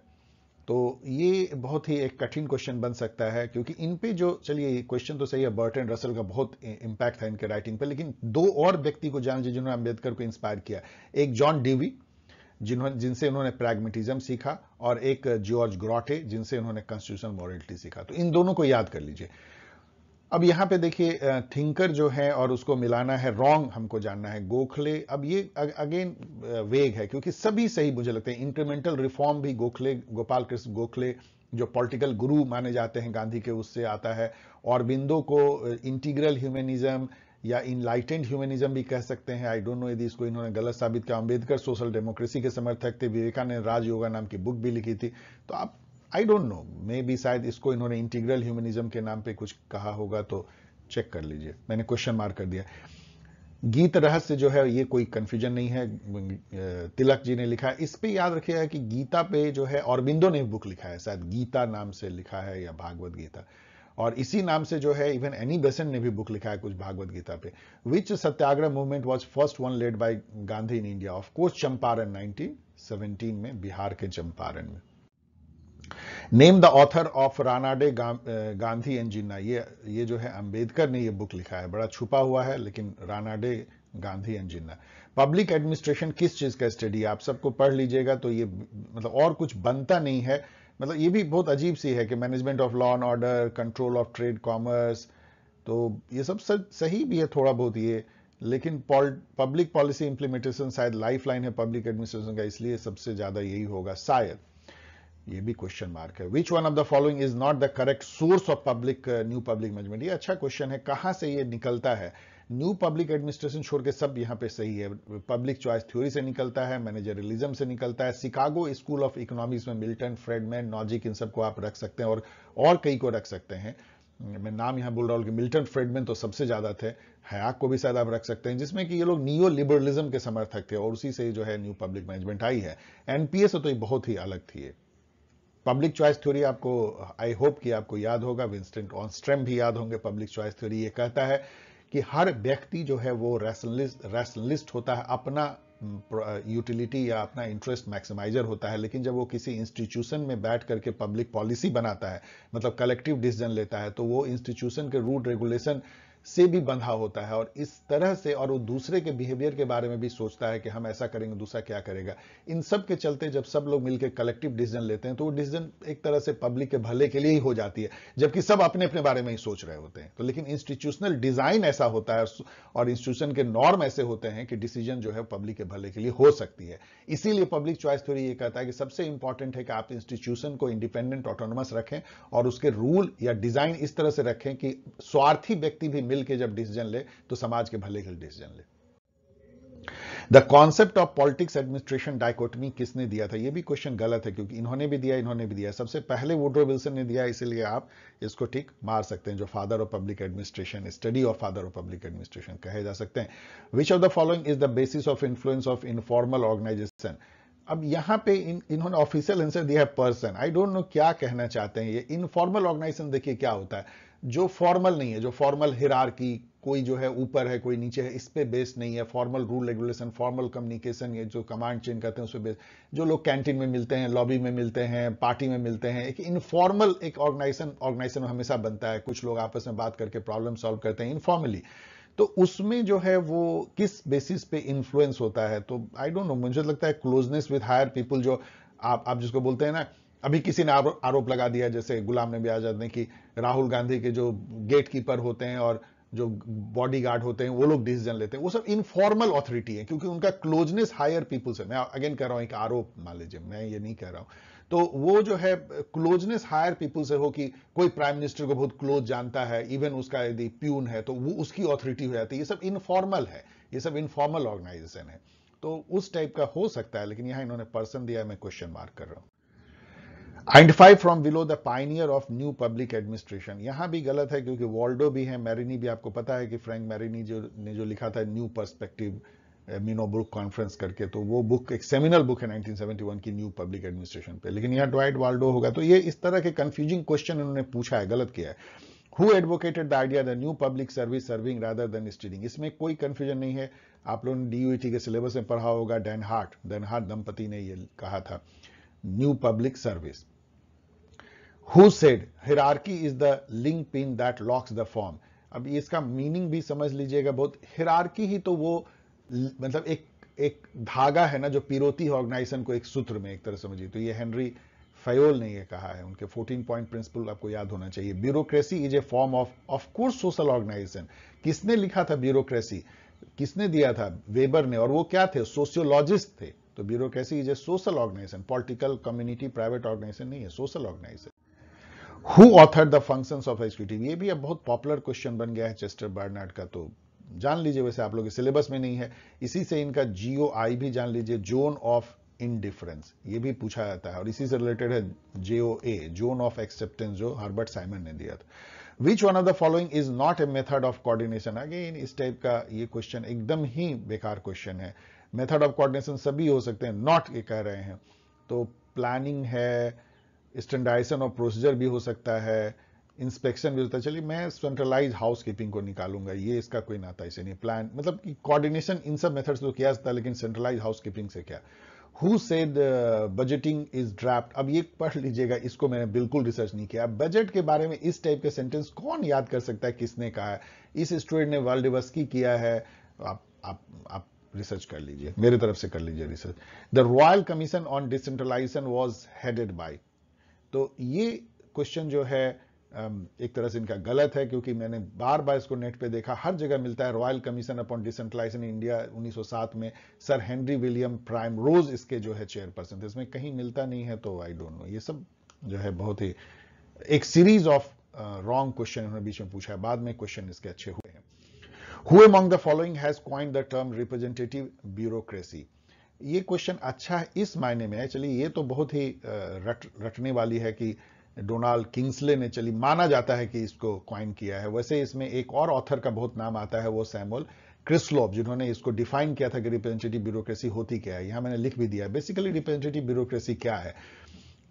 तो ये बहुत ही एक कठिन क्वेश्चन बन सकता है क्योंकि इन पे जो चलिए क्वेश्चन तो सही है बर्ट एंड रसल का बहुत इंपैक्ट था इनके राइटिंग पे लेकिन दो और व्यक्ति को जान जिन्होंने अंबेडकर को इंस्पायर किया एक जॉन डीवी जिन्होंने जिनसे उन्होंने प्रैग्मेटिज्म सीखा और एक जॉर्ज ग्रॉटे जिनसे उन्होंने कॉन्स्टिट्यूशन मॉरलिटी सीखा तो इन दोनों को याद कर लीजिए अब यहां पे देखिए थिंकर जो है और उसको मिलाना है रॉन्ग हमको जानना है गोखले अब ये अगेन वेग है क्योंकि सभी सही मुझे लगते हैं इंक्रीमेंटल रिफॉर्म भी गोखले गोपाल कृष्ण गोखले जो पॉलिटिकल गुरु माने जाते हैं गांधी के उससे आता है और बिंदो को इंटीग्रल ह्यूमेनिज्म या इनलाइटेंड ह्यूमेनिज्म भी कह सकते हैं आई डोंट नो यदि इसको इन्होंने गलत साबित किया अंबेडकर सोशल डेमोक्रेसी के समर्थक थे विवेकानंद राजयोगा नाम की बुक भी लिखी थी तो आप I don't know maybe शायद इसको इन्होंने इंटीग्रल ह्यूमनिज्म के नाम पे कुछ कहा होगा तो चेक कर लीजिए मैंने क्वेश्चन मार्क कर दिया गीत रहस्य जो है ये कोई कंफ्यूजन नहीं है तिलक जी ने लिखा है इस पे याद रखिएगा कि गीता पे जो है औरबिंदो ने बुक लिखा है शायद गीता नाम से लिखा है या भागवत गीता और इसी नाम से जो है इवन एनी बेसेंट ने भी बुक लिखा है कुछ भागवत गीता पे which satyagraha movement was first one led by Gandhi in India of course Champaran 1917 में बिहार के चंपारण में name the author of Ranade Gandhi and Jinnah ये ये जो है अंबेडकर ने ये बुक लिखा है बड़ा छुपा हुआ है लेकिन Ranade Gandhi and Jinnah public administration किस चीज़ का स्टडी आप सबको पढ़ लीजिएगा तो ये मतलब और कुछ बनता नहीं है मतलब ये भी बहुत अजीब सी है कि management of law and order control of trade commerce तो ये सब सही भी है थोड़ा बहुत ये लेकिन पब्लिक पॉलिसी इंप्लीमेंटेशन शायद लाइफ लाइन है पब्लिक एडमिनिस्ट्रेशन का इसलिए सबसे ज़्यादा यही होगा शायद ये भी क्वेश्चन मार्क है which one of the following is not the correct source of public new public management ये अच्छा क्वेश्चन है कहां से ये निकलता है न्यू पब्लिक एडमिनिस्ट्रेशन छोड़ के सब यहां पे सही है पब्लिक चॉइस थ्योरी से निकलता है मैनेजरलिज्म से निकलता है शिकागो स्कूल ऑफ इकोनॉमिक्स में मिल्टन फ्रेडमैन नॉजिक इन सबको आप रख सकते हैं और और कई को रख सकते हैं मैं नाम यहां बोल रहा हूं कि मिल्टन फ्रेडमैन तो सबसे ज्यादा थे हयाक को भी शायद आप रख सकते हैं जिसमें कि ये लोग नियो लिबरलिज्म के समर्थक थे और उसी से जो है न्यू पब्लिक मैनेजमेंट आई है एनपीए से तो ये बहुत ही अलग थी पब्लिक चॉइस थ्योरी आपको आई होप कि आपको याद होगा विंस्टेंट ऑनस्ट्रेम भी याद होंगे पब्लिक चॉइस थ्योरी ये कहता है कि हर व्यक्ति जो है वो रैशनलिस्ट रैशनलिस्ट होता है अपना यूटिलिटी या अपना इंटरेस्ट मैक्सिमाइजर होता है लेकिन जब वो किसी इंस्टीट्यूशन में बैठ करके पब्लिक पॉलिसी बनाता है मतलब कलेक्टिव डिसीजन लेता है तो वो इंस्टीट्यूशन के रूल रेगुलेशन से भी बंधा होता है और इस तरह से और वो दूसरे के बिहेवियर के बारे में भी सोचता है कि हम ऐसा करेंगे दूसरा क्या करेगा इन सब के चलते जब सब लोग मिलकर कलेक्टिव डिसीजन लेते हैं तो वो डिसीजन एक तरह से पब्लिक के भले के लिए ही हो जाती है जबकि सब अपने अपने बारे में ही सोच रहे होते हैं तो लेकिन इंस्टीट्यूशनल डिजाइन ऐसा होता है और इंस्टीट्यूशन के नॉर्म ऐसे होते हैं कि डिसीजन जो है पब्लिक के भले के लिए हो सकती है इसीलिए पब्लिक चॉइस थ्योरी ये कहता है कि सबसे इंपॉर्टेंट है कि आप इंस्टीट्यूशन को इंडिपेंडेंट ऑटोनोमस रखें और उसके रूल या डिजाइन इस तरह से रखें कि स्वार्थी व्यक्ति भी मिल मिल के जब डिसीजन ले तो समाज के भले के डिसीजन ले the concept of politics administration dichotomy किसने दिया था यह भी क्वेश्चन गलत है क्योंकि इन्होंने भी दिया इन्होंने भी दिया सबसे पहले वुड्रो विल्सन ने दिया इसलिए आप इसको ठीक मार सकते हैं जो father of public administration study of father of public administration कहे जा सकते हैं which of the following is the basis of influence of informal organisation अब यहां पे इन, इन्होंने ऑफिशियल आंसर दिया है पर्सन आई डोंट नो क्या कहना चाहते हैं ये इनफॉर्मल ऑर्गेनाइजेशन देखिए क्या होता है जो फॉर्मल नहीं है जो फॉर्मल हिरार की कोई जो है ऊपर है कोई नीचे है इस पे बेस नहीं है formal rule regulation formal communication ये जो कमांड चेन कहते हैं उस पर बेस जो लोग कैंटीन में मिलते हैं लॉबी में मिलते हैं पार्टी में मिलते हैं एक इनफॉर्मल एक ऑर्गेनाइजेशन ऑर्गेनाइजेशन हमेशा बनता है कुछ लोग आपस में बात करके प्रॉब्लम सॉल्व करते हैं इनफॉर्मली तो उसमें जो है वो किस बेसिस पे इन्फ्लुएंस होता है तो आई डोंट नो मुझे लगता है क्लोजनेस विथ हायर पीपल जो आप आप जिसको बोलते हैं ना अभी किसी ने आरो, आरोप लगा दिया जैसे गुलाम नबी आजाद ने कि राहुल गांधी के जो गेट कीपर होते हैं और जो बॉडी गार्ड होते हैं वो लोग डिसीजन लेते हैं वो सब इनफॉर्मल ऑथोरिटी है क्योंकि उनका क्लोजनेस हायर पीपल से मैं अगेन कह रहा हूं एक आरोप मान लीजिए मैं ये नहीं कह रहा हूं तो वो जो है क्लोजनेस हायर पीपल से हो कि कोई प्राइम मिनिस्टर को बहुत क्लोज जानता है इवन उसका यदि प्यून है तो वो उसकी ऑथोरिटी हो जाती है ये सब इनफॉर्मल है ये सब इनफॉर्मल ऑर्गेनाइजेशन है तो उस टाइप का हो सकता है लेकिन यहां इन्होंने पर्सन दिया मैं क्वेश्चन मार्क कर रहा हूं identify from below the pioneer of new public administration यहां भी गलत है क्योंकि वॉल्डो भी है मैरिनी भी आपको पता है कि फ्रैंक मैरिनी जो ने जो लिखा था new perspective Minnowbrook conference करके तो वो बुक एक सेमिनल बुक है 1971 की न्यू पब्लिक एडमिनिस्ट्रेशन पे लेकिन यहाँ ड्वाइट वाल्डो होगा तो ये इस तरह के कंफ्यूजिंग क्वेश्चन इन्होंने पूछा है गलत किया है who advocated the idea the new public service serving rather than steering इसमें कोई कंफ्यूजन नहीं है आप लोगों ने डी e के सिलेबस में पढ़ा होगा डेनहार्ट डेनहार्ट दंपति ने ये कहा था new public service who said hierarchy is the link pin that locks the form अब इसका मीनिंग भी समझ लीजिएगा बहुत हिरारकी ही तो वो मतलब एक एक धागा है ना जो पिरोती है ऑर्गेनाइजेशन को एक सूत्र में एक तरह समझिए तो ये हेनरी फयोल ने ये कहा है उनके 14 पॉइंट प्रिंसिपल आपको याद होना चाहिए bureaucracy is a form of of course social organisation किसने लिखा था ब्यूरोक्रेसी किसने दिया था वेबर ने और वो क्या थे सोशियोलॉजिस्ट थे तो bureaucracy is a social organisation political community private organisation नहीं है social organisation who authored the function of executive ये भी अब बहुत पॉपुलर क्वेश्चन बन गया है चेस्टर बर्नार्ड का तो जान लीजिए वैसे आप लोग के सिलेबस में नहीं है इसी से इनका जीओ आई भी जान लीजिए जोन ऑफ इनडिफरेंस ये भी पूछा जाता है और इसी से रिलेटेड है जेओ ए जोन ऑफ एक्सेप्टेंस जो हार्बर्ट साइमन ने दिया था which one of the following is not a method of coordination again इस टाइप का ये क्वेश्चन एकदम ही बेकार क्वेश्चन है मेथड ऑफ कोऑर्डिनेशन सभी हो सकते हैं नॉट ये कह रहे हैं तो प्लानिंग है स्टैंडाइजेशन ऑफ प्रोसीजर भी हो सकता है इंस्पेक्शन भी होता है चलिए मैं सेंट्रलाइज हाउस कीपिंग को निकालूंगा ये इसका कोई नाता ऐसे नहीं प्लान मतलब कि कोऑर्डिनेशन इन सब मेथड्स तो किया जाता है लेकिन सेंट्रलाइज हाउस कीपिंग से क्या who said budgeting is draft अब ये पढ़ लीजिएगा इसको मैंने बिल्कुल रिसर्च नहीं किया बजट के बारे में इस टाइप के सेंटेंस कौन याद कर सकता है किसने कहा है इस स्टूडेंट ने वर्ल्ड की किया है आप आप आप रिसर्च कर लीजिए मेरे तरफ से कर लीजिए research the royal commission on decentralisation was headed by तो ये क्वेश्चन जो है एक तरह से इनका गलत है क्योंकि मैंने बार बार इसको नेट पे देखा हर जगह मिलता है royal commission upon in India 1907 में sir Henry William Primrose इसके जो है चेयरपर्सन थे इसमें कहीं मिलता नहीं है तो आई डोंट नो ये सब जो है बहुत ही एक सीरीज ऑफ रॉन्ग क्वेश्चन उन्होंने बीच में पूछा है बाद में क्वेश्चन इसके अच्छे हुए हैं हुए among the following has coined the term representative bureaucracy ये क्वेश्चन अच्छा है इस मायने में है चलिए ये तो बहुत ही रट रटने वाली है कि डोनाल्ड किंग्सले ने चली माना जाता है कि इसको क्वाइन किया है वैसे इसमें एक और ऑथर का बहुत नाम आता है वो सैमुअल क्रिस्लोव जिन्होंने इसको डिफाइन किया था कि रिप्रेजेंटेटिव ब्यूरोक्रेसी होती क्या है यहां मैंने लिख भी दिया बेसिकली रिप्रेजेंटेटिव ब्यूरोक्रेसी क्या है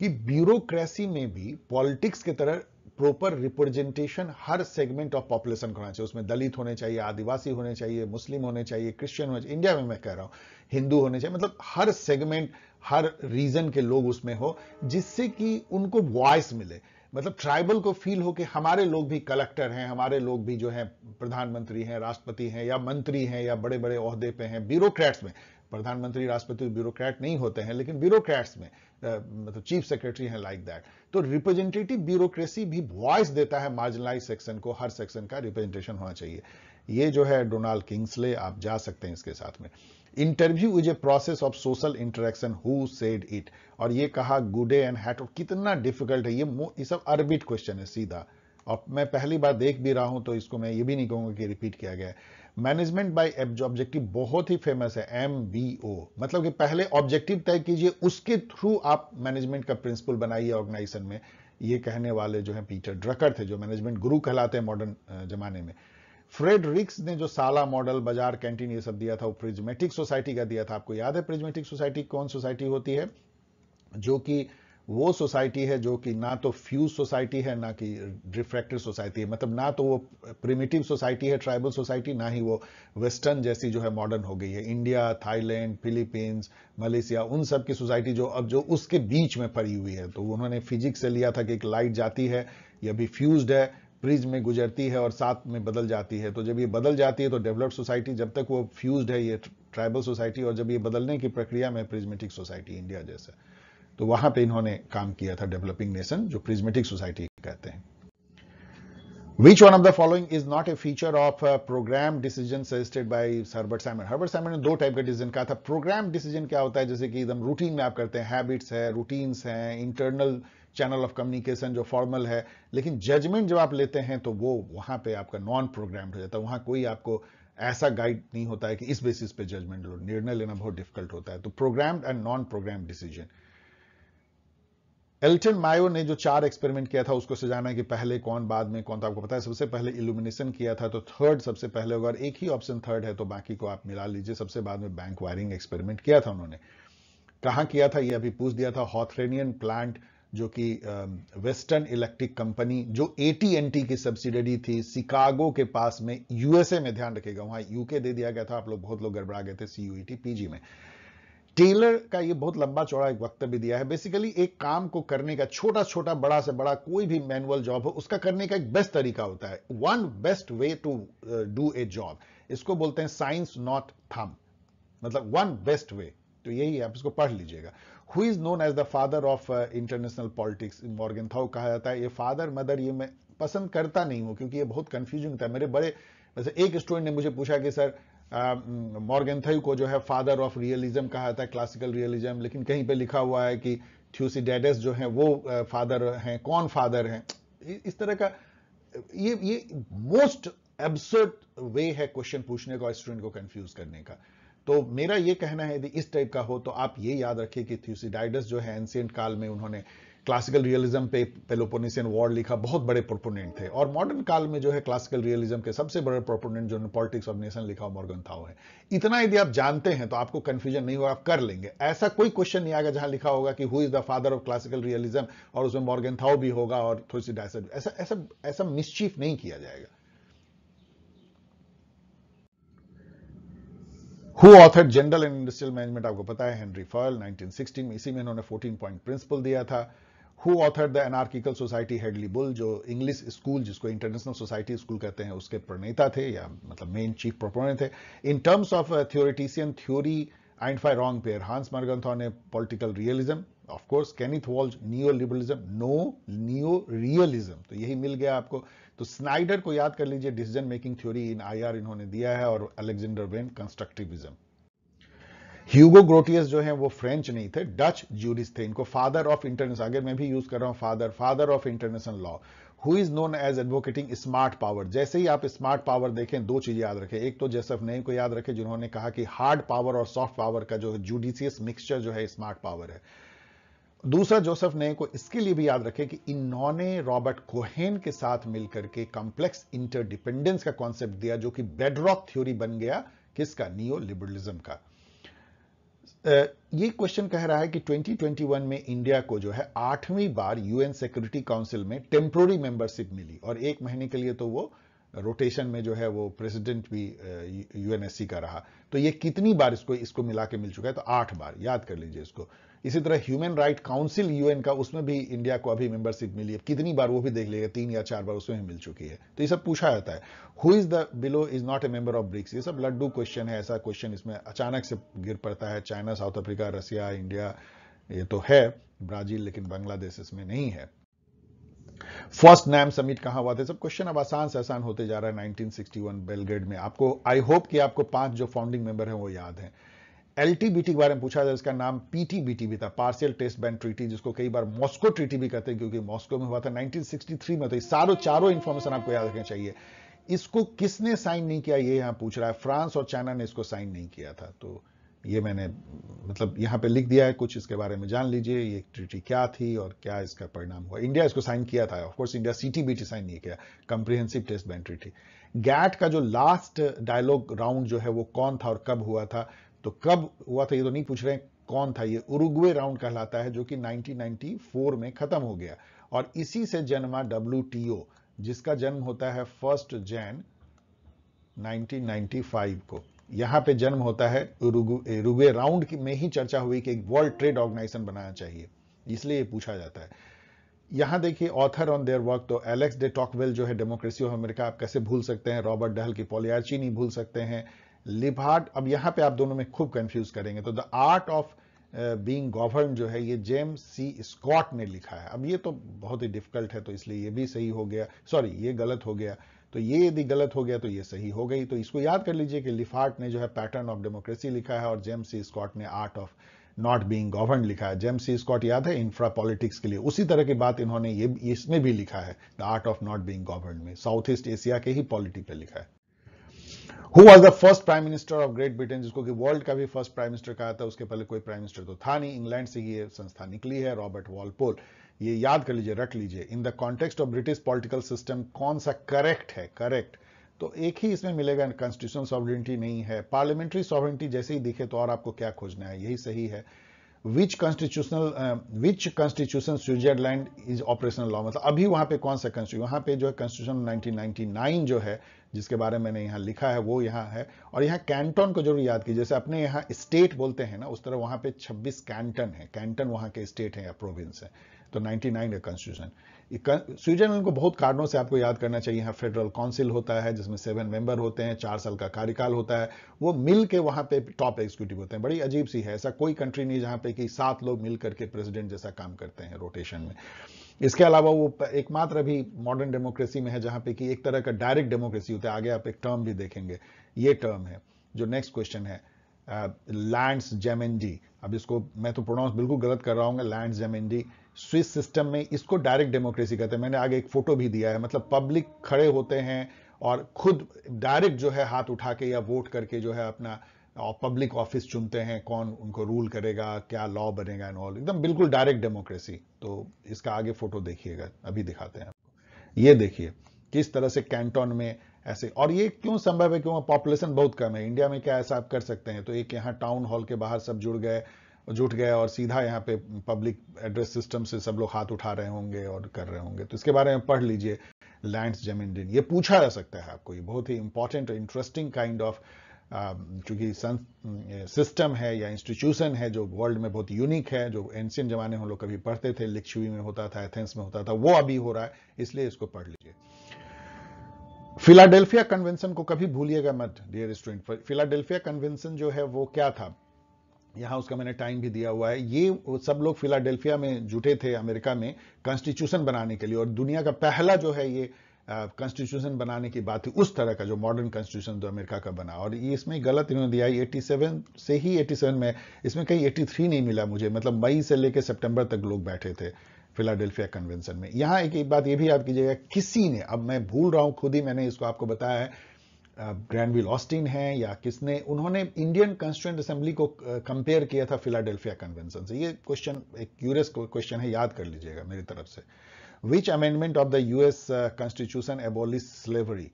कि ब्यूरोक्रेसी में भी पॉलिटिक्स की तरह प्रॉपर रिप्रेजेंटेशन हर सेगमेंट ऑफ पॉपुलेशन को होना चाहिए उसमें दलित होने चाहिए आदिवासी होने चाहिए मुस्लिम होने चाहिए क्रिश्चियन होने चाहिए इंडिया में मैं कह रहा हूं हिंदू होने चाहिए मतलब हर सेगमेंट हर रीजन के लोग उसमें हो जिससे कि उनको वॉइस मिले मतलब ट्राइबल को फील हो कि हमारे लोग भी कलेक्टर हैं हमारे लोग भी जो है प्रधानमंत्री हैं राष्ट्रपति हैं या मंत्री हैं या बड़े बड़े अहदे पे हैं ब्यूरोक्रेट्स में प्रधानमंत्री राष्ट्रपति ब्यूरोक्रेट तो नहीं होते हैं लेकिन ब्यूरोक्रेट्स में मतलब चीफ सेक्रेटरी हैं लाइक दैट तो रिप्रेजेंटेटिव ब्यूरोक्रेसी भी वॉइस देता है मार्जिनलाइज सेक्शन को हर सेक्शन का रिप्रेजेंटेशन होना चाहिए ये जो है डोनाल्ड किंग्सले आप जा सकते हैं इसके साथ में interview is a process of social interaction who said it और ये कहा गुडे एंड हैट कितना डिफिकल्ट है ये ये सब अरबिट क्वेश्चन है सीधा और मैं पहली बार देख भी रहा हूं तो इसको मैं ये भी नहीं कहूंगा कि रिपीट किया गया है मैनेजमेंट बाय ऑब्जेक्टिव बहुत ही फेमस है एम बी ओ मतलब कि पहले ऑब्जेक्टिव तय कीजिए उसके थ्रू आप मैनेजमेंट का प्रिंसिपल बनाइए ऑर्गेनाइजेशन में ये कहने वाले जो है पीटर ड्रकर थे जो मैनेजमेंट गुरु कहलाते हैं मॉडर्न जमाने में फ्रेड रिक्स ने जो साला मॉडल बाजार कैंटीन ये सब दिया था वो प्रिज्मेटिक सोसाइटी का दिया था आपको याद है प्रिज्मेटिक सोसाइटी कौन सोसाइटी होती है जो कि वो सोसाइटी है जो कि ना तो फ्यूज सोसाइटी है ना कि रिफ्रैक्टेड सोसाइटी है मतलब ना तो वो प्रिमिटिव सोसाइटी है ट्राइबल सोसाइटी ना ही वो वेस्टर्न जैसी जो है मॉडर्न हो गई है इंडिया थाईलैंड फिलीपींस मलेशिया उन सब की सोसाइटी जो अब जो उसके बीच में पड़ी हुई है तो उन्होंने फिजिक्स से लिया था कि एक लाइट जाती है यह भी फ्यूज है प्रिज में गुजरती है और साथ में बदल जाती है तो जब ये बदल जाती है तो डेवलप्ड सोसाइटी जब तक वो फ्यूज है ये ट्राइबल सोसाइटी और जब ये बदलने की प्रक्रिया में प्रिजमेटिक सोसाइटी इंडिया जैसा तो वहां पे इन्होंने काम किया था डेवलपिंग नेशन जो प्रिज्मेटिक सोसाइटी कहते हैं which one of the following is not a feature of programme decision suggested by Herbert Simon Herbert Simon ने दो टाइप का डिसीजन कहा था प्रोग्राम डिसीजन क्या होता है जैसे कि एकदम रूटीन में आप करते हैं हैबिट्स है रूटीन्स है इंटरनल चैनल ऑफ कम्युनिकेशन जो फॉर्मल है लेकिन जजमेंट जब आप लेते हैं तो वो वहां पे आपका नॉन प्रोग्राम हो जाता है वहां कोई आपको ऐसा गाइड नहीं होता है कि इस बेसिस पे जजमेंट लो निर्णय लेना बहुत डिफिकल्ट होता है तो programme and non programme decision Elton Mayo ने जो चार एक्सपेरिमेंट किया था उसको सजाना कि पहले कौन बाद में कौन था आपको पता है सबसे पहले इल्यूमिनेशन किया था तो थर्ड सबसे पहले होगा और एक ही ऑप्शन थर्ड है तो बाकी को आप मिला लीजिए सबसे बाद में बैंक वायरिंग एक्सपेरिमेंट किया था उन्होंने कहा किया था ये अभी पूछ दिया था हॉथरेनियन प्लांट जो कि वेस्टर्न इलेक्ट्रिक कंपनी जो एटीएनटी की सब्सिडरी थी शिकागो के पास में यूएसए में ध्यान रखेगा वहां यूके दे दिया गया था आप लोग बहुत लोग गड़बड़ा गए थे सीयूईटी पीजी e में टेलर का ये बहुत लंबा चौड़ा एक वक्त भी दिया है बेसिकली एक काम को करने का छोटा छोटा बड़ा से बड़ा कोई भी मैनुअल जॉब हो उसका करने का एक बेस्ट तरीका होता है one best way to do a job इसको बोलते हैं साइंस नॉट थम मतलब वन बेस्ट वे तो यही है आप इसको पढ़ लीजिएगा who is known as the father of international politics Morgenthau कहा जाता है ये फादर मदर ये मैं पसंद करता नहीं हूं क्योंकि ये बहुत कंफ्यूजिंग था मेरे बड़े वैसे एक स्टूडेंट ने मुझे पूछा कि सर मॉर्गेंथई को जो है फादर ऑफ रियलिज्म कहा जाता है क्लासिकल रियलिज्म लेकिन कहीं पे लिखा हुआ है कि थ्यूसीडेडस जो है वो फादर हैं कौन फादर हैं इस तरह का ये ये मोस्ट एब्सर्ड वे है क्वेश्चन पूछने का स्टूडेंट को कंफ्यूज करने का तो मेरा ये कहना है यदि इस टाइप का हो तो आप ये याद रखिए कि थ्यूसीडाइडस जो है एंशियंट काल में उन्होंने क्लासिकल रियलिज्म पे पेलोपोनिसियन वॉर लिखा बहुत बड़े प्रोपोनेंट थे और मॉडर्न काल में जो है क्लासिकल रियलिज्म के सबसे बड़े प्रोपोनेंट जो पॉलिटिक्स ऑफ नेशन लिखा मॉर्गन थाओ है इतना यदि आप जानते हैं तो आपको कंफ्यूजन नहीं होगा आप कर लेंगे ऐसा कोई क्वेश्चन नहीं आएगा जहां लिखा होगा कि who is the father of classical realism और उसमें मॉर्गन थाओ भी होगा और थोड़ी सी डायसेट ऐसा ऐसा ऐसा मिसचीफ नहीं किया जाएगा who author general and industrial management आपको पता है हेनरी फॉयल 1916 में इसी में इन्होंने 14 पॉइंट प्रिंसिपल दिया था who author the anarchical society Hedley Bull जो इंग्लिश स्कूल जिसको इंटरनेशनल सोसाइटी स्कूल कहते हैं उसके प्रणेता थे या मतलब मेन चीफ प्रोपोनेंट थे in terms of theoretician theory and फाई रॉन्ग पेयर हांस मर्गंथॉन ने political realism of course Kenneth Waltz neo liberalism no neo realism तो यही मिल गया आपको तो स्नाइडर को याद कर लीजिए decision making theory in I R इन्होंने दिया है और Alexander Wendt constructivism Hugo Grotius जो है वो फ्रेंच नहीं थे डच जूरिस्ट थे इनको फादर ऑफ इंटरनेशनल अगर मैं भी यूज कर रहा हूं father father of international law who is known as advocating smart power जैसे ही आप स्मार्ट पावर देखें दो चीज याद रखें एक तो जेसफ नेम को याद रखें जिन्होंने कहा कि हार्ड पावर और सॉफ्ट पावर का जो जुडिशियस मिक्सचर जो है स्मार्ट पावर है दूसरा जोसेफ ने को इसके लिए भी याद रखे कि इन्होंने रॉबर्ट कोहेन के साथ मिलकर के कॉम्प्लेक्स इंटरडिपेंडेंस का कॉन्सेप्ट दिया जो कि बेडरॉक थ्योरी बन गया किसका नियो लिबरलिज्म का ये क्वेश्चन कह रहा है कि 2021 में इंडिया को जो है आठवीं बार यूएन सिक्योरिटी काउंसिल में टेम्प्रोरी मेंबरशिप मिली और एक महीने के लिए तो वो रोटेशन में जो है वो प्रेसिडेंट भी यूएनएससी का रहा तो ये कितनी बार इसको इसको मिला के मिल चुका है तो आठ बार याद कर लीजिए इसको इसी तरह ह्यूमन राइट काउंसिल यूएन का उसमें भी इंडिया को अभी मेंबरशिप मिली है कितनी बार वो भी देख लेगा तीन या चार बार उसमें मिल चुकी है तो ये सब पूछा जाता है who is the below is not a member of BRICS ये सब लड्डू क्वेश्चन है ऐसा क्वेश्चन इसमें अचानक से गिर पड़ता है China South Africa Russia India ये तो है ब्राजील लेकिन बांग्लादेश इसमें नहीं है फर्स्ट नैम समिट कहां हुआ था सब क्वेश्चन अब आसान से आसान होते जा रहा है 1961 बेलग्रेड में आपको आई होप कि आपको पांच जो फाउंडिंग मेंबर हैं वो याद हैं एलटीबीटी के बारे में पूछा था इसका नाम पीटीबीटी भी था पार्शियल टेस्ट बैंड ट्रीटी जिसको कई बार मॉस्को ट्रीटी भी कहते हैं क्योंकि मॉस्को में हुआ था 1963 में तो ये सारों चारों इंफॉर्मेशन आपको याद रखना चाहिए इसको किसने साइन नहीं किया ये यहां पूछ रहा है फ्रांस और चाइना ने इसको साइन नहीं किया था तो ये मैंने मतलब यहां पर लिख दिया है कुछ इसके बारे में जान लीजिए ये ट्रीटी क्या थी और क्या इसका परिणाम हुआ इंडिया इसको साइन किया था ऑफकोर्स इंडिया सीटीबीटी साइन नहीं किया comprehensive test ban treaty GATT का जो लास्ट डायलॉग राउंड जो है वो कौन था और कब हुआ था तो कब हुआ था ये तो नहीं पूछ रहे कौन था ये उरुग्वे राउंड कहलाता है जो कि 1994 में खत्म हो गया और इसी से जन्मा डब्ल्यू जिसका जन्म होता है फर्स्ट जैन 1995 को यहां पे जन्म होता है उरुग्वे राउंड में ही चर्चा हुई कि एक वर्ल्ड ट्रेड ऑर्गेनाइजेशन बनाना चाहिए इसलिए ये पूछा जाता है यहां देखिए ऑथर ऑन देयर वर्क तो एलेक्स डे टॉकवेल जो है डेमोक्रेसी ऑफ अमेरिका आप कैसे भूल सकते हैं रॉबर्ट डहल की पोलियार्ची नहीं भूल सकते हैं लिभार्ट अब यहां पे आप दोनों में खूब कंफ्यूज करेंगे तो the art of being govern जो है ये जेम्स सी स्कॉट ने लिखा है अब ये तो बहुत ही डिफिकल्ट है तो इसलिए ये भी सही हो गया सॉरी ये गलत हो गया तो ये यदि गलत हो गया तो ये सही हो गई तो इसको याद कर लीजिए कि लिफार्ट ने जो है पैटर्न ऑफ डेमोक्रेसी लिखा है और जेम्स सी स्कॉट ने art of not being govern लिखा है जेम्स सी स्कॉट याद है इंफ्रा पॉलिटिक्स के लिए उसी तरह की बात इन्होंने ये इसमें भी लिखा है the art of not being govern में साउथ ईस्ट एशिया के ही पॉलिटी पर लिखा है who was the first prime minister of Great Britain जिसको कि वर्ल्ड का भी फर्स्ट प्राइम मिनिस्टर कहा था उसके पहले कोई प्राइम मिनिस्टर तो था नहीं इंग्लैंड से ये संस्था निकली है रॉबर्ट वॉलपोल ये याद कर लीजिए रट लीजिए in the context of British political system कौन सा करेक्ट है करेक्ट तो एक ही इसमें मिलेगा कॉन्स्टिट्यूशन सॉवरिटी नहीं है पार्लियामेंट्री सॉवरिटी जैसे ही दिखे तो और आपको क्या खोजना है यही सही है which constitutional which constitution Switzerland is operational law मतलब अभी वहां पे कौन सा कॉन्स्टिट्यूशन वहां पे जो है कॉन्स्टिट्यूशन 1999 जो है जिसके बारे में मैंने यहां लिखा है वो यहां है और यहां कैंटन को जरूर याद कीजिए जैसे अपने यहां स्टेट बोलते हैं ना उस तरह वहां पे 26 कैंटन है कैंटन वहां के स्टेट तो है या प्रोविंस है तो 99 नाइन है कॉन्स्टिट्यूशन स्विट्जरलैंड को बहुत कारणों से आपको याद करना चाहिए यहाँ फेडरल काउंसिल होता है जिसमें सेवन मेंबर होते हैं चार साल का कार्यकाल होता है वो मिल के वहाँ पे टॉप एग्जीक्यूटिव होते हैं बड़ी अजीब सी है ऐसा कोई कंट्री नहीं जहाँ पे कि सात लोग मिल करके प्रेसिडेंट जैसा काम करते हैं रोटेशन में इसके अलावा वो एकमात्र अभी मॉडर्न डेमोक्रेसी में है जहाँ पे कि एक तरह का डायरेक्ट डेमोक्रेसी होता है आगे आप एक टर्म भी देखेंगे ये टर्म है जो नेक्स्ट क्वेश्चन है लैंड्स जेमेंडी अब इसको मैं तो प्रोनाउंस बिल्कुल गलत कर रहा हूँ लैंड्स जेमेंडी स्विस सिस्टम में इसको डायरेक्ट डेमोक्रेसी कहते हैं मैंने आगे एक फोटो भी दिया है मतलब पब्लिक खड़े होते हैं और खुद डायरेक्ट जो है हाथ उठा के या वोट करके जो है अपना पब्लिक ऑफिस चुनते हैं कौन उनको रूल करेगा क्या लॉ बनेगा एंड ऑल एकदम बिल्कुल डायरेक्ट डेमोक्रेसी तो इसका आगे फोटो देखिएगा अभी दिखाते हैं आपको ये देखिए किस तरह से कैंटोन में ऐसे और ये क्यों संभव है क्यों पॉपुलेशन बहुत कम है इंडिया में क्या ऐसा आप कर सकते हैं तो एक यहाँ टाउन हॉल के बाहर सब जुड़ गए जुट गए और सीधा यहाँ पे पब्लिक एड्रेस सिस्टम से सब लोग हाथ उठा रहे होंगे और कर रहे होंगे तो इसके बारे में पढ़ लीजिए लैंड्स जेमिंडिन ये पूछा जा सकता है आपको ये बहुत ही इंपॉर्टेंट और इंटरेस्टिंग काइंड ऑफ चूंकि सिस्टम है या इंस्टीट्यूशन है जो वर्ल्ड में बहुत यूनिक है जो एंशियन जमाने हम लोग कभी पढ़ते थे लिक्शुवी में होता था एथेंस में होता था वो अभी हो रहा है इसलिए इसको पढ़ लीजिए फिलाडेल्फिया कन्वेंशन को कभी भूलिएगा मत डियर स्टूडेंट फिलाडेल्फिया कन्वेंशन जो है वो क्या था यहाँ उसका मैंने टाइम भी दिया हुआ है ये सब लोग फिलाडेल्फिया में जुटे थे अमेरिका में कॉन्स्टिट्यूशन बनाने के लिए और दुनिया का पहला जो है ये कॉन्स्टिट्यूशन uh, बनाने की बात थी उस तरह का जो मॉडर्न कॉन्स्टिट्यूशन जो अमेरिका का बना और ये इसमें गलत इन्होंने दिया है 87 से ही 87 में इसमें कहीं 83 नहीं मिला मुझे मतलब मई से लेकर सितंबर तक लोग बैठे थे फिलाडेल्फिया कन्वेंशन में यहाँ एक, एक बात ये भी आप कीजिएगा किसी ने अब मैं भूल रहा हूँ खुद ही मैंने इसको आपको बताया है ग्रैंडविल ऑस्टिन हैं या किसने उन्होंने इंडियन कॉन्स्टिट्यूंट असेंबली को कंपेयर किया था फिलाडेल्फिया कन्वेंशन से ये क्वेश्चन एक क्यूरियस क्वेश्चन है याद कर लीजिएगा मेरी तरफ से which amendment of the US constitution abolish slavery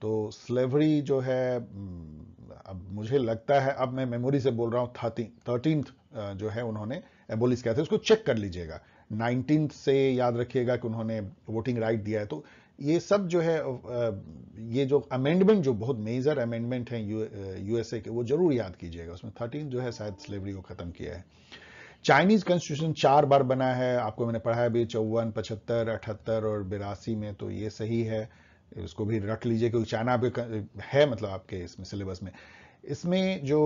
तो स्लेवरी जो है अब मुझे लगता है अब मैं मेमोरी से बोल रहा हूँ थर्टीन थर्टींथ जो है उन्होंने एबोलिस किया था उसको चेक कर लीजिएगा नाइनटीन से याद रखिएगा कि उन्होंने वोटिंग राइट दिया है तो ये सब जो है ये जो अमेंडमेंट जो बहुत मेजर अमेंडमेंट है यूएसए के वो जरूर याद कीजिएगा उसमें थर्टीन जो है शायद स्लेवरी को खत्म किया है चाइनीज कॉन्स्टिट्यूशन चार बार बना है आपको मैंने पढ़ा है भी चौवन पचहत्तर अठहत्तर और बिरासी में तो ये सही है उसको भी रख लीजिए क्योंकि चाइना भी है मतलब आपके इसमें सिलेबस में इसमें जो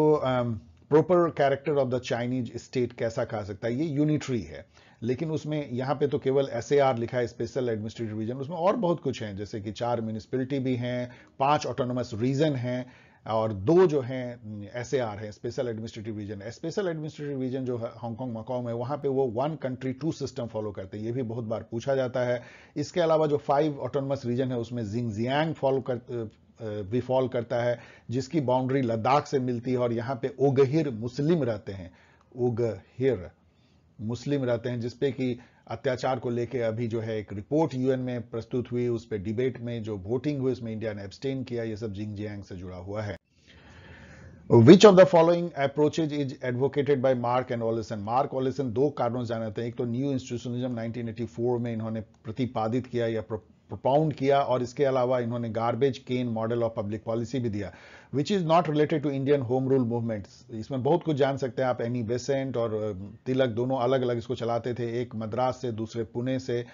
proper character of the Chinese state कैसा कहा सकता है ये यूनिटरी है लेकिन उसमें यहाँ पे तो केवल एस लिखा है स्पेशल एडमिनिस्ट्रेटिव रीजन उसमें और बहुत कुछ है जैसे कि चार म्यूनिसपैलिटी भी हैं पांच ऑटोनोमस रीजन हैं और दो जो हैं एस ए आर है special administrative region special administrative region जो है हांगकॉन्ग मकाओ में वहां पे वो one country two system follow करते हैं ये भी बहुत बार पूछा जाता है इसके अलावा जो फाइव ऑटोनमस रीजन है उसमें जिंगजियांग फॉलो कर विफॉल करता है जिसकी बाउंड्री लद्दाख से मिलती है और यहाँ पे ओगहिर मुस्लिम रहते हैं ओगहिर मुस्लिम रहते हैं जिसपे कि अत्याचार को लेके अभी जो है एक रिपोर्ट यूएन में प्रस्तुत हुई उस पर डिबेट में जो वोटिंग हुई उसमें इंडिया ने एब्सटेन किया ये सब जिंगजियांग से जुड़ा हुआ है which of the following approaches is advocated by Mark and Allison Mark Allison दो कारणों से जाना था एक तो न्यू इंस्टीट्यूशनिज्म 1984 में इन्होंने प्रतिपादित किया या प्रपाउंड किया और इसके अलावा इन्होंने garbage can model of public policy भी दिया which is not related to Indian home rule movement इसमें बहुत कुछ जान सकते हैं आप एनी बेसेंट और तिलक दोनों अलग अलग इसको चलाते थे एक मद्रास से दूसरे पुणे से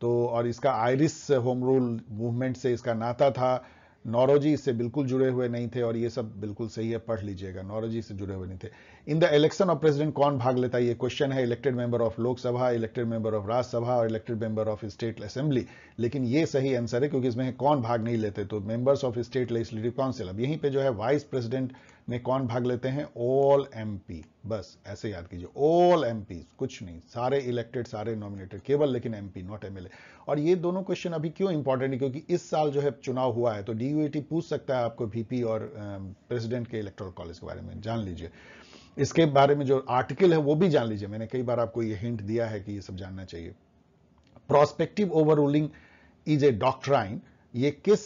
तो और इसका आयरिस होम रूल मूवमेंट से इसका नाता था नौरोजी से बिल्कुल जुड़े हुए नहीं थे और ये सब बिल्कुल सही है पढ़ लीजिएगा नौरोजी से जुड़े हुए नहीं थे in the election of president कौन भाग लेता है ये क्वेश्चन है elected member of Lok Sabha elected member of Rajya Sabha और elected member of state assembly लेकिन ये सही आंसर है क्योंकि इसमें कौन भाग नहीं लेते तो members of state legislative council अब यहीं पर जो है वाइस प्रेसिडेंट में कौन भाग लेते हैं ऑल एमपी बस ऐसे याद कीजिए ऑल एमपी कुछ नहीं सारे इलेक्टेड सारे नॉमिनेटेड केवल लेकिन एमपी नॉट एमएलए और ये दोनों क्वेश्चन अभी क्यों इंपॉर्टेंट है क्योंकि इस साल जो है चुनाव हुआ है तो डीयूटी पूछ सकता है आपको पी और प्रेसिडेंट के इलेक्ट्रल कॉलेज के बारे में जान लीजिए इसके बारे में जो आर्टिकल है वो भी जान लीजिए मैंने कई बार आपको ये हिंट दिया है कि ये सब जानना चाहिए prospective over ruling is a doctrine ये किस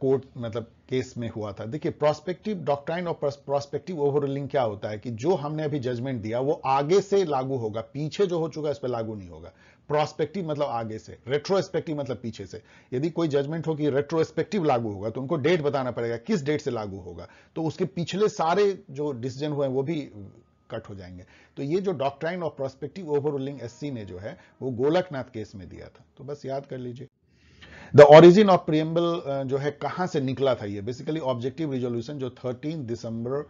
कोर्ट मतलब केस में हुआ था देखिए प्रोस्पेक्टिव डॉक्ट्राइन और प्रोस्पेक्टिव ओवरलिंग क्या होता है कि जो हमने अभी जजमेंट दिया वो आगे से लागू होगा पीछे जो हो चुका है उस पर लागू नहीं होगा प्रोस्पेक्टिव मतलब आगे से रेट्रोस्पेक्टिव मतलब पीछे से यदि कोई जजमेंट हो कि रेट्रोस्पेक्टिव लागू होगा तो उनको डेट बताना पड़ेगा किस डेट से लागू होगा तो उसके पिछले सारे जो डिसीजन हुए हैं वो भी कट हो जाएंगे तो ये जो डॉक्ट्राइन और प्रोस्पेक्टिव ओवररूलिंग एससी ने जो है वो गोलकनाथ केस में दिया था तो बस याद कर लीजिए द ओरिजिन ऑफ प्रियम्बल जो है कहां से निकला था ये बेसिकली ऑब्जेक्टिव रिजोल्यूशन जो 13 दिसंबर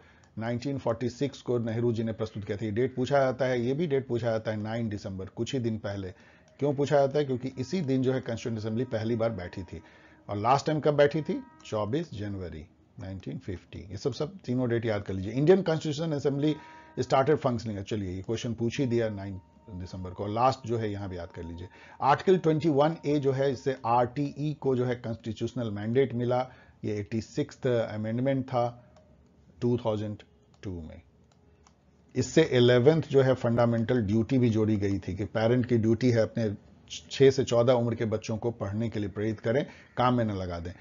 1946 को नेहरू जी ने प्रस्तुत किया था ये डेट पूछा जाता है ये भी डेट पूछा जाता है 9 दिसंबर कुछ ही दिन पहले क्यों पूछा जाता है क्योंकि इसी दिन जो है कंस्टिट्यूंट असेंबली पहली बार बैठी थी और लास्ट टाइम कब बैठी थी 24 जनवरी 1950 ये सब सब तीनों डेट याद कर लीजिए Indian constitution assembly started functioning चलिए ये क्वेश्चन पूछ ही दिया नाइन दिसंबर को लास्ट जो है यहां भी याद कर लीजिए आर्टिकल 21 ए जो है इससे आरटीई e को जो है कॉन्स्टिट्यूशनल मैंडेट मिला ये एट्टी अमेंडमेंट था 2002 में इससे इलेवेंथ जो है फंडामेंटल ड्यूटी भी जोड़ी गई थी कि पेरेंट की ड्यूटी है अपने छः से चौदह उम्र के बच्चों को पढ़ने के लिए प्रेरित करें काम में न लगा दें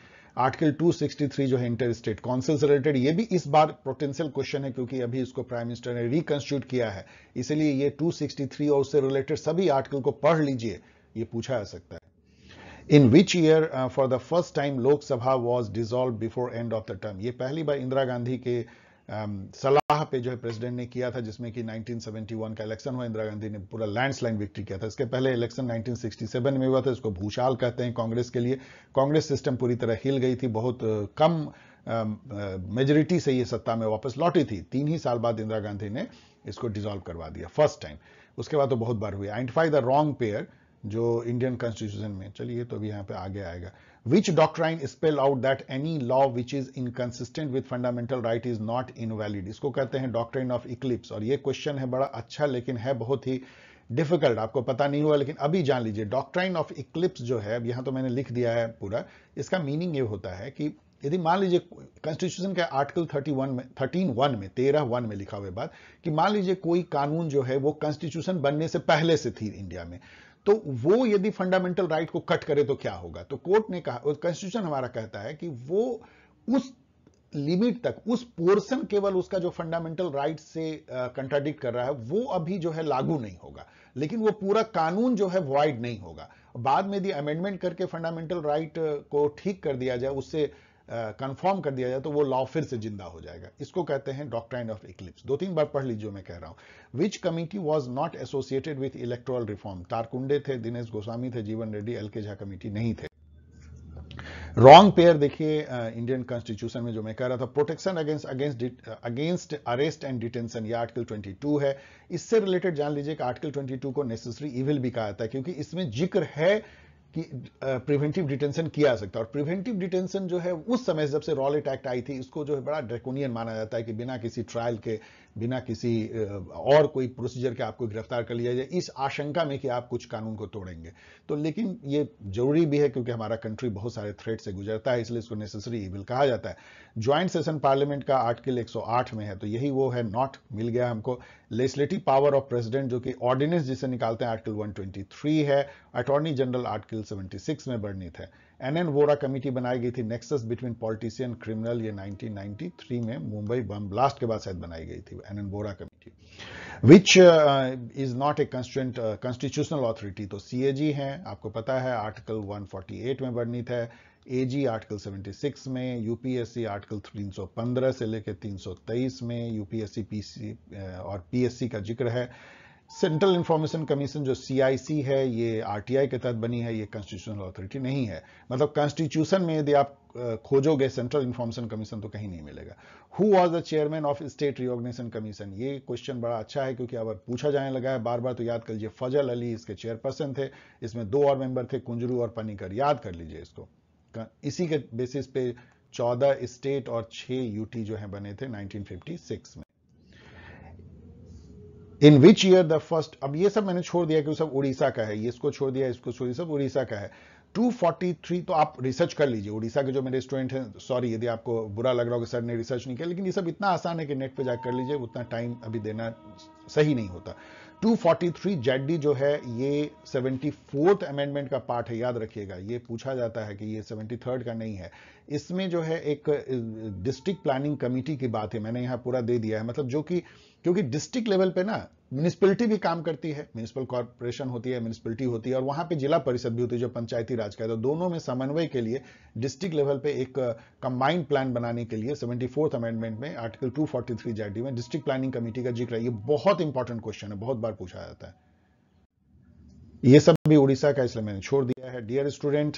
आर्टिकल 263 जो है इंटर स्टेट काउंसिल से रिलेटेड ये भी इस बार पोटेंशियल क्वेश्चन है क्योंकि अभी इसको प्राइम मिनिस्टर ने रिकंस्टिट्यूट किया है इसलिए ये 263 और उससे रिलेटेड सभी आर्टिकल को पढ़ लीजिए ये पूछा जा सकता है in which year for the first time Lok Sabha was dissolve before end of the term ये पहली बार इंदिरा गांधी के uh, Um, सलाह पे जो है प्रेसिडेंट ने किया था जिसमें कि 1971 का इलेक्शन हुआ इंदिरा गांधी ने पूरा लैंडस्लाइड विक्ट्री किया था इसके पहले इलेक्शन 1967 में हुआ था इसको भूषाल कहते हैं कांग्रेस के लिए कांग्रेस सिस्टम पूरी तरह हिल गई थी बहुत कम मेजोरिटी से ये सत्ता में वापस लौटी थी तीन ही साल बाद इंदिरा गांधी ने इसको डिजॉल्व करवा दिया फर्स्ट टाइम उसके बाद तो बहुत बार हुई आइडेंटिफाई द रॉन्ग पेयर जो इंडियन कॉन्स्टिट्यूशन में चलिए तो अभी यहाँ पे आगे आएगा which doctrine spell out that any law which is inconsistent with fundamental right is not invalid isko kehte hain doctrine of eclipse aur ye question hai bada acha lekin hai bahut hi difficult aapko pata nahi hua lekin abhi jaan lijiye doctrine of eclipse jo hai ab yahan to maine likh diya hai pura iska meaning ye hota hai ki यदि मान लीजिए कॉन्स्टिट्यूशन के आर्टिकल 31 में 13 वन में 13 वन में लिखा हुआ बात कि मान लीजिए कोई कानून जो है वो कॉन्स्टिट्यूशन बनने से पहले से थी इंडिया में तो वो यदि फंडामेंटल राइट को कट करे तो क्या होगा तो कोर्ट ने कहा कॉन्स्टिट्यूशन हमारा कहता है कि वो उस लिमिट तक उस पोर्शन केवल उसका जो फंडामेंटल राइट से कंट्राडिक्ट कर रहा है वो अभी जो है लागू नहीं होगा लेकिन वो पूरा कानून जो है वॉइड नहीं होगा बाद में यदि अमेंडमेंट करके फंडामेंटल राइट को ठीक कर दिया जाए उससे कंफर्म कर दिया जाए तो वो लॉ फिर से जिंदा हो जाएगा इसको कहते हैं डॉक्ट्राइन ऑफ इक्लिप्स दो तीन बार पढ़ लीजिए मैं कह रहा हूं which committee was not associated with electoral reform Tarkunde थे दिनेश गोस्वामी थे जीवन रेड्डी एल के झा कमेटी नहीं थे रॉन्ग पेयर देखिए इंडियन कॉन्स्टिट्यूशन में जो मैं कह रहा था protection against against against arrest and detention ये आर्टिकल 22 है इससे रिलेटेड जान लीजिए कि आर्टिकल 22 को नेसेसरी इविल भी कहा जाता है क्योंकि इसमें जिक्र है प्रिवेंटिव डिटेंशन किया जा सकता है और प्रिवेंटिव डिटेंशन जो है उस समय जब से रॉलेट एक्ट आई थी इसको जो है बड़ा ड्रेकोनियन माना जाता है कि बिना किसी ट्रायल के बिना किसी और कोई प्रोसीजर के आपको गिरफ्तार कर लिया जाए इस आशंका में कि आप कुछ कानून को तोड़ेंगे तो लेकिन ये जरूरी भी है क्योंकि हमारा कंट्री बहुत सारे थ्रेट से गुजरता है इसलिए इसको नेसेसरी इविल कहा जाता है ज्वाइंट सेशन पार्लियामेंट का आर्टिकल 108 में है तो यही वो है नॉट मिल गया हमको लेजिस्लेटिव पावर ऑफ प्रेसिडेंट जो कि ऑर्डिनेंस जिसे निकालते हैं आर्टिकल 123 है अटॉर्नी जनरल आर्टिकल 76 में वर्णित है एन एन वोरा कमेटी बनाई गई थी नेक्सस बिटवीन पॉलिटिशियन क्रिमिनल ये 1993 में मुंबई बम ब्लास्ट के बाद शायद बनाई गई थी N N Vohra committee which is not a constant constitutional authority तो सीएजी है आपको पता है आर्टिकल 148 में वर्णित है एजी आर्टिकल 76 में यूपीएससी आर्टिकल 315 से लेकर 323 में यूपीएससी पीसी uh, और पीएससी का जिक्र है सेंट्रल इंफॉर्मेशन कमीशन जो सीआईसी है ये आरटीआई के तहत बनी है ये कॉन्स्टिट्यूशनल अथॉरिटी नहीं है मतलब कॉन्स्टिट्यूशन में यदि आप खोजोगे सेंट्रल इंफॉर्मेशन कमीशन तो कहीं नहीं मिलेगा who was the chairman of state reorganisation commission ये क्वेश्चन बड़ा अच्छा है क्योंकि अब पूछा जाने लगा है बार बार तो याद कर लीजिए फजल अली इसके चेयरपर्सन थे इसमें दो और मेंबर थे कुंजरू और पनीकर याद कर लीजिए इसको इसी के बेसिस पे चौदह स्टेट और छह यूटी जो है बने थे 1956 में in which year the first अब ये सब मैंने छोड़ दिया कि सब उड़ीसा का है ये इसको छोड़ दिया इसको छोड़ दिया सब उड़ीसा का है 243 तो आप रिसर्च कर लीजिए उड़ीसा के जो मेरे स्टूडेंट हैं सॉरी यदि आपको बुरा लग रहा हो कि सर ने रिसर्च नहीं किया लेकिन ये सब इतना आसान है कि नेट पे जाकर कर लीजिए उतना टाइम अभी देना सही नहीं होता 243 जेडी जो है ये सेवेंटी फोर्थ अमेंडमेंट का पार्ट है याद रखिएगा ये पूछा जाता है कि ये सेवेंटी थर्ड का नहीं है इसमें जो है एक डिस्ट्रिक्ट प्लानिंग कमेटी की बात है मैंने यहाँ पूरा दे दिया है मतलब जो कि क्योंकि डिस्ट्रिक्ट लेवल पे ना म्यूनिसिपलिटी भी काम करती है म्यूनिसिपल कॉरपोरेशन होती है म्यूनिसिपलिटी होती है और वहां पे जिला परिषद भी होती है जो पंचायती राज का है तो दोनों में समन्वय के लिए डिस्ट्रिक्ट लेवल पे एक कंबाइंड uh, प्लान बनाने के लिए सेवेंटी फोर्थ अमेंडमेंट में article two forty three Z D में डिस्ट्रिक्ट प्लानिंग कमेटी का जिक्र है ये बहुत इंपॉर्टेंट क्वेश्चन है बहुत बार पूछा जाता है ये सब भी उड़ीसा का इसलिए मैंने छोड़ दिया है dear student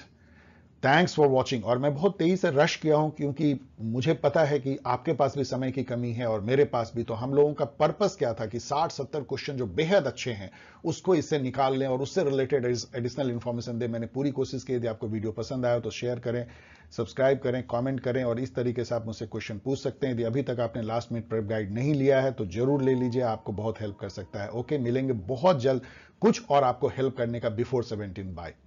thanks for watching और मैं बहुत तेजी से रश किया हूं क्योंकि मुझे पता है कि आपके पास भी समय की कमी है और मेरे पास भी तो हम लोगों का पर्पस क्या था कि 60-70 क्वेश्चन जो बेहद अच्छे हैं उसको इससे निकाल लें और उससे रिलेटेड एडिशनल इन्फॉर्मेशन दें मैंने पूरी कोशिश की यदि आपको वीडियो पसंद आया तो शेयर करें सब्सक्राइब करें कॉमेंट करें और इस तरीके से आप मुझसे क्वेश्चन पूछ सकते हैं यदि अभी तक आपने लास्ट मिनट प्रेप गाइड नहीं लिया है तो जरूर ले लीजिए आपको बहुत हेल्प कर सकता है ओके मिलेंगे बहुत जल्द कुछ और आपको हेल्प करने का बिफोर सेवेंटीन बाय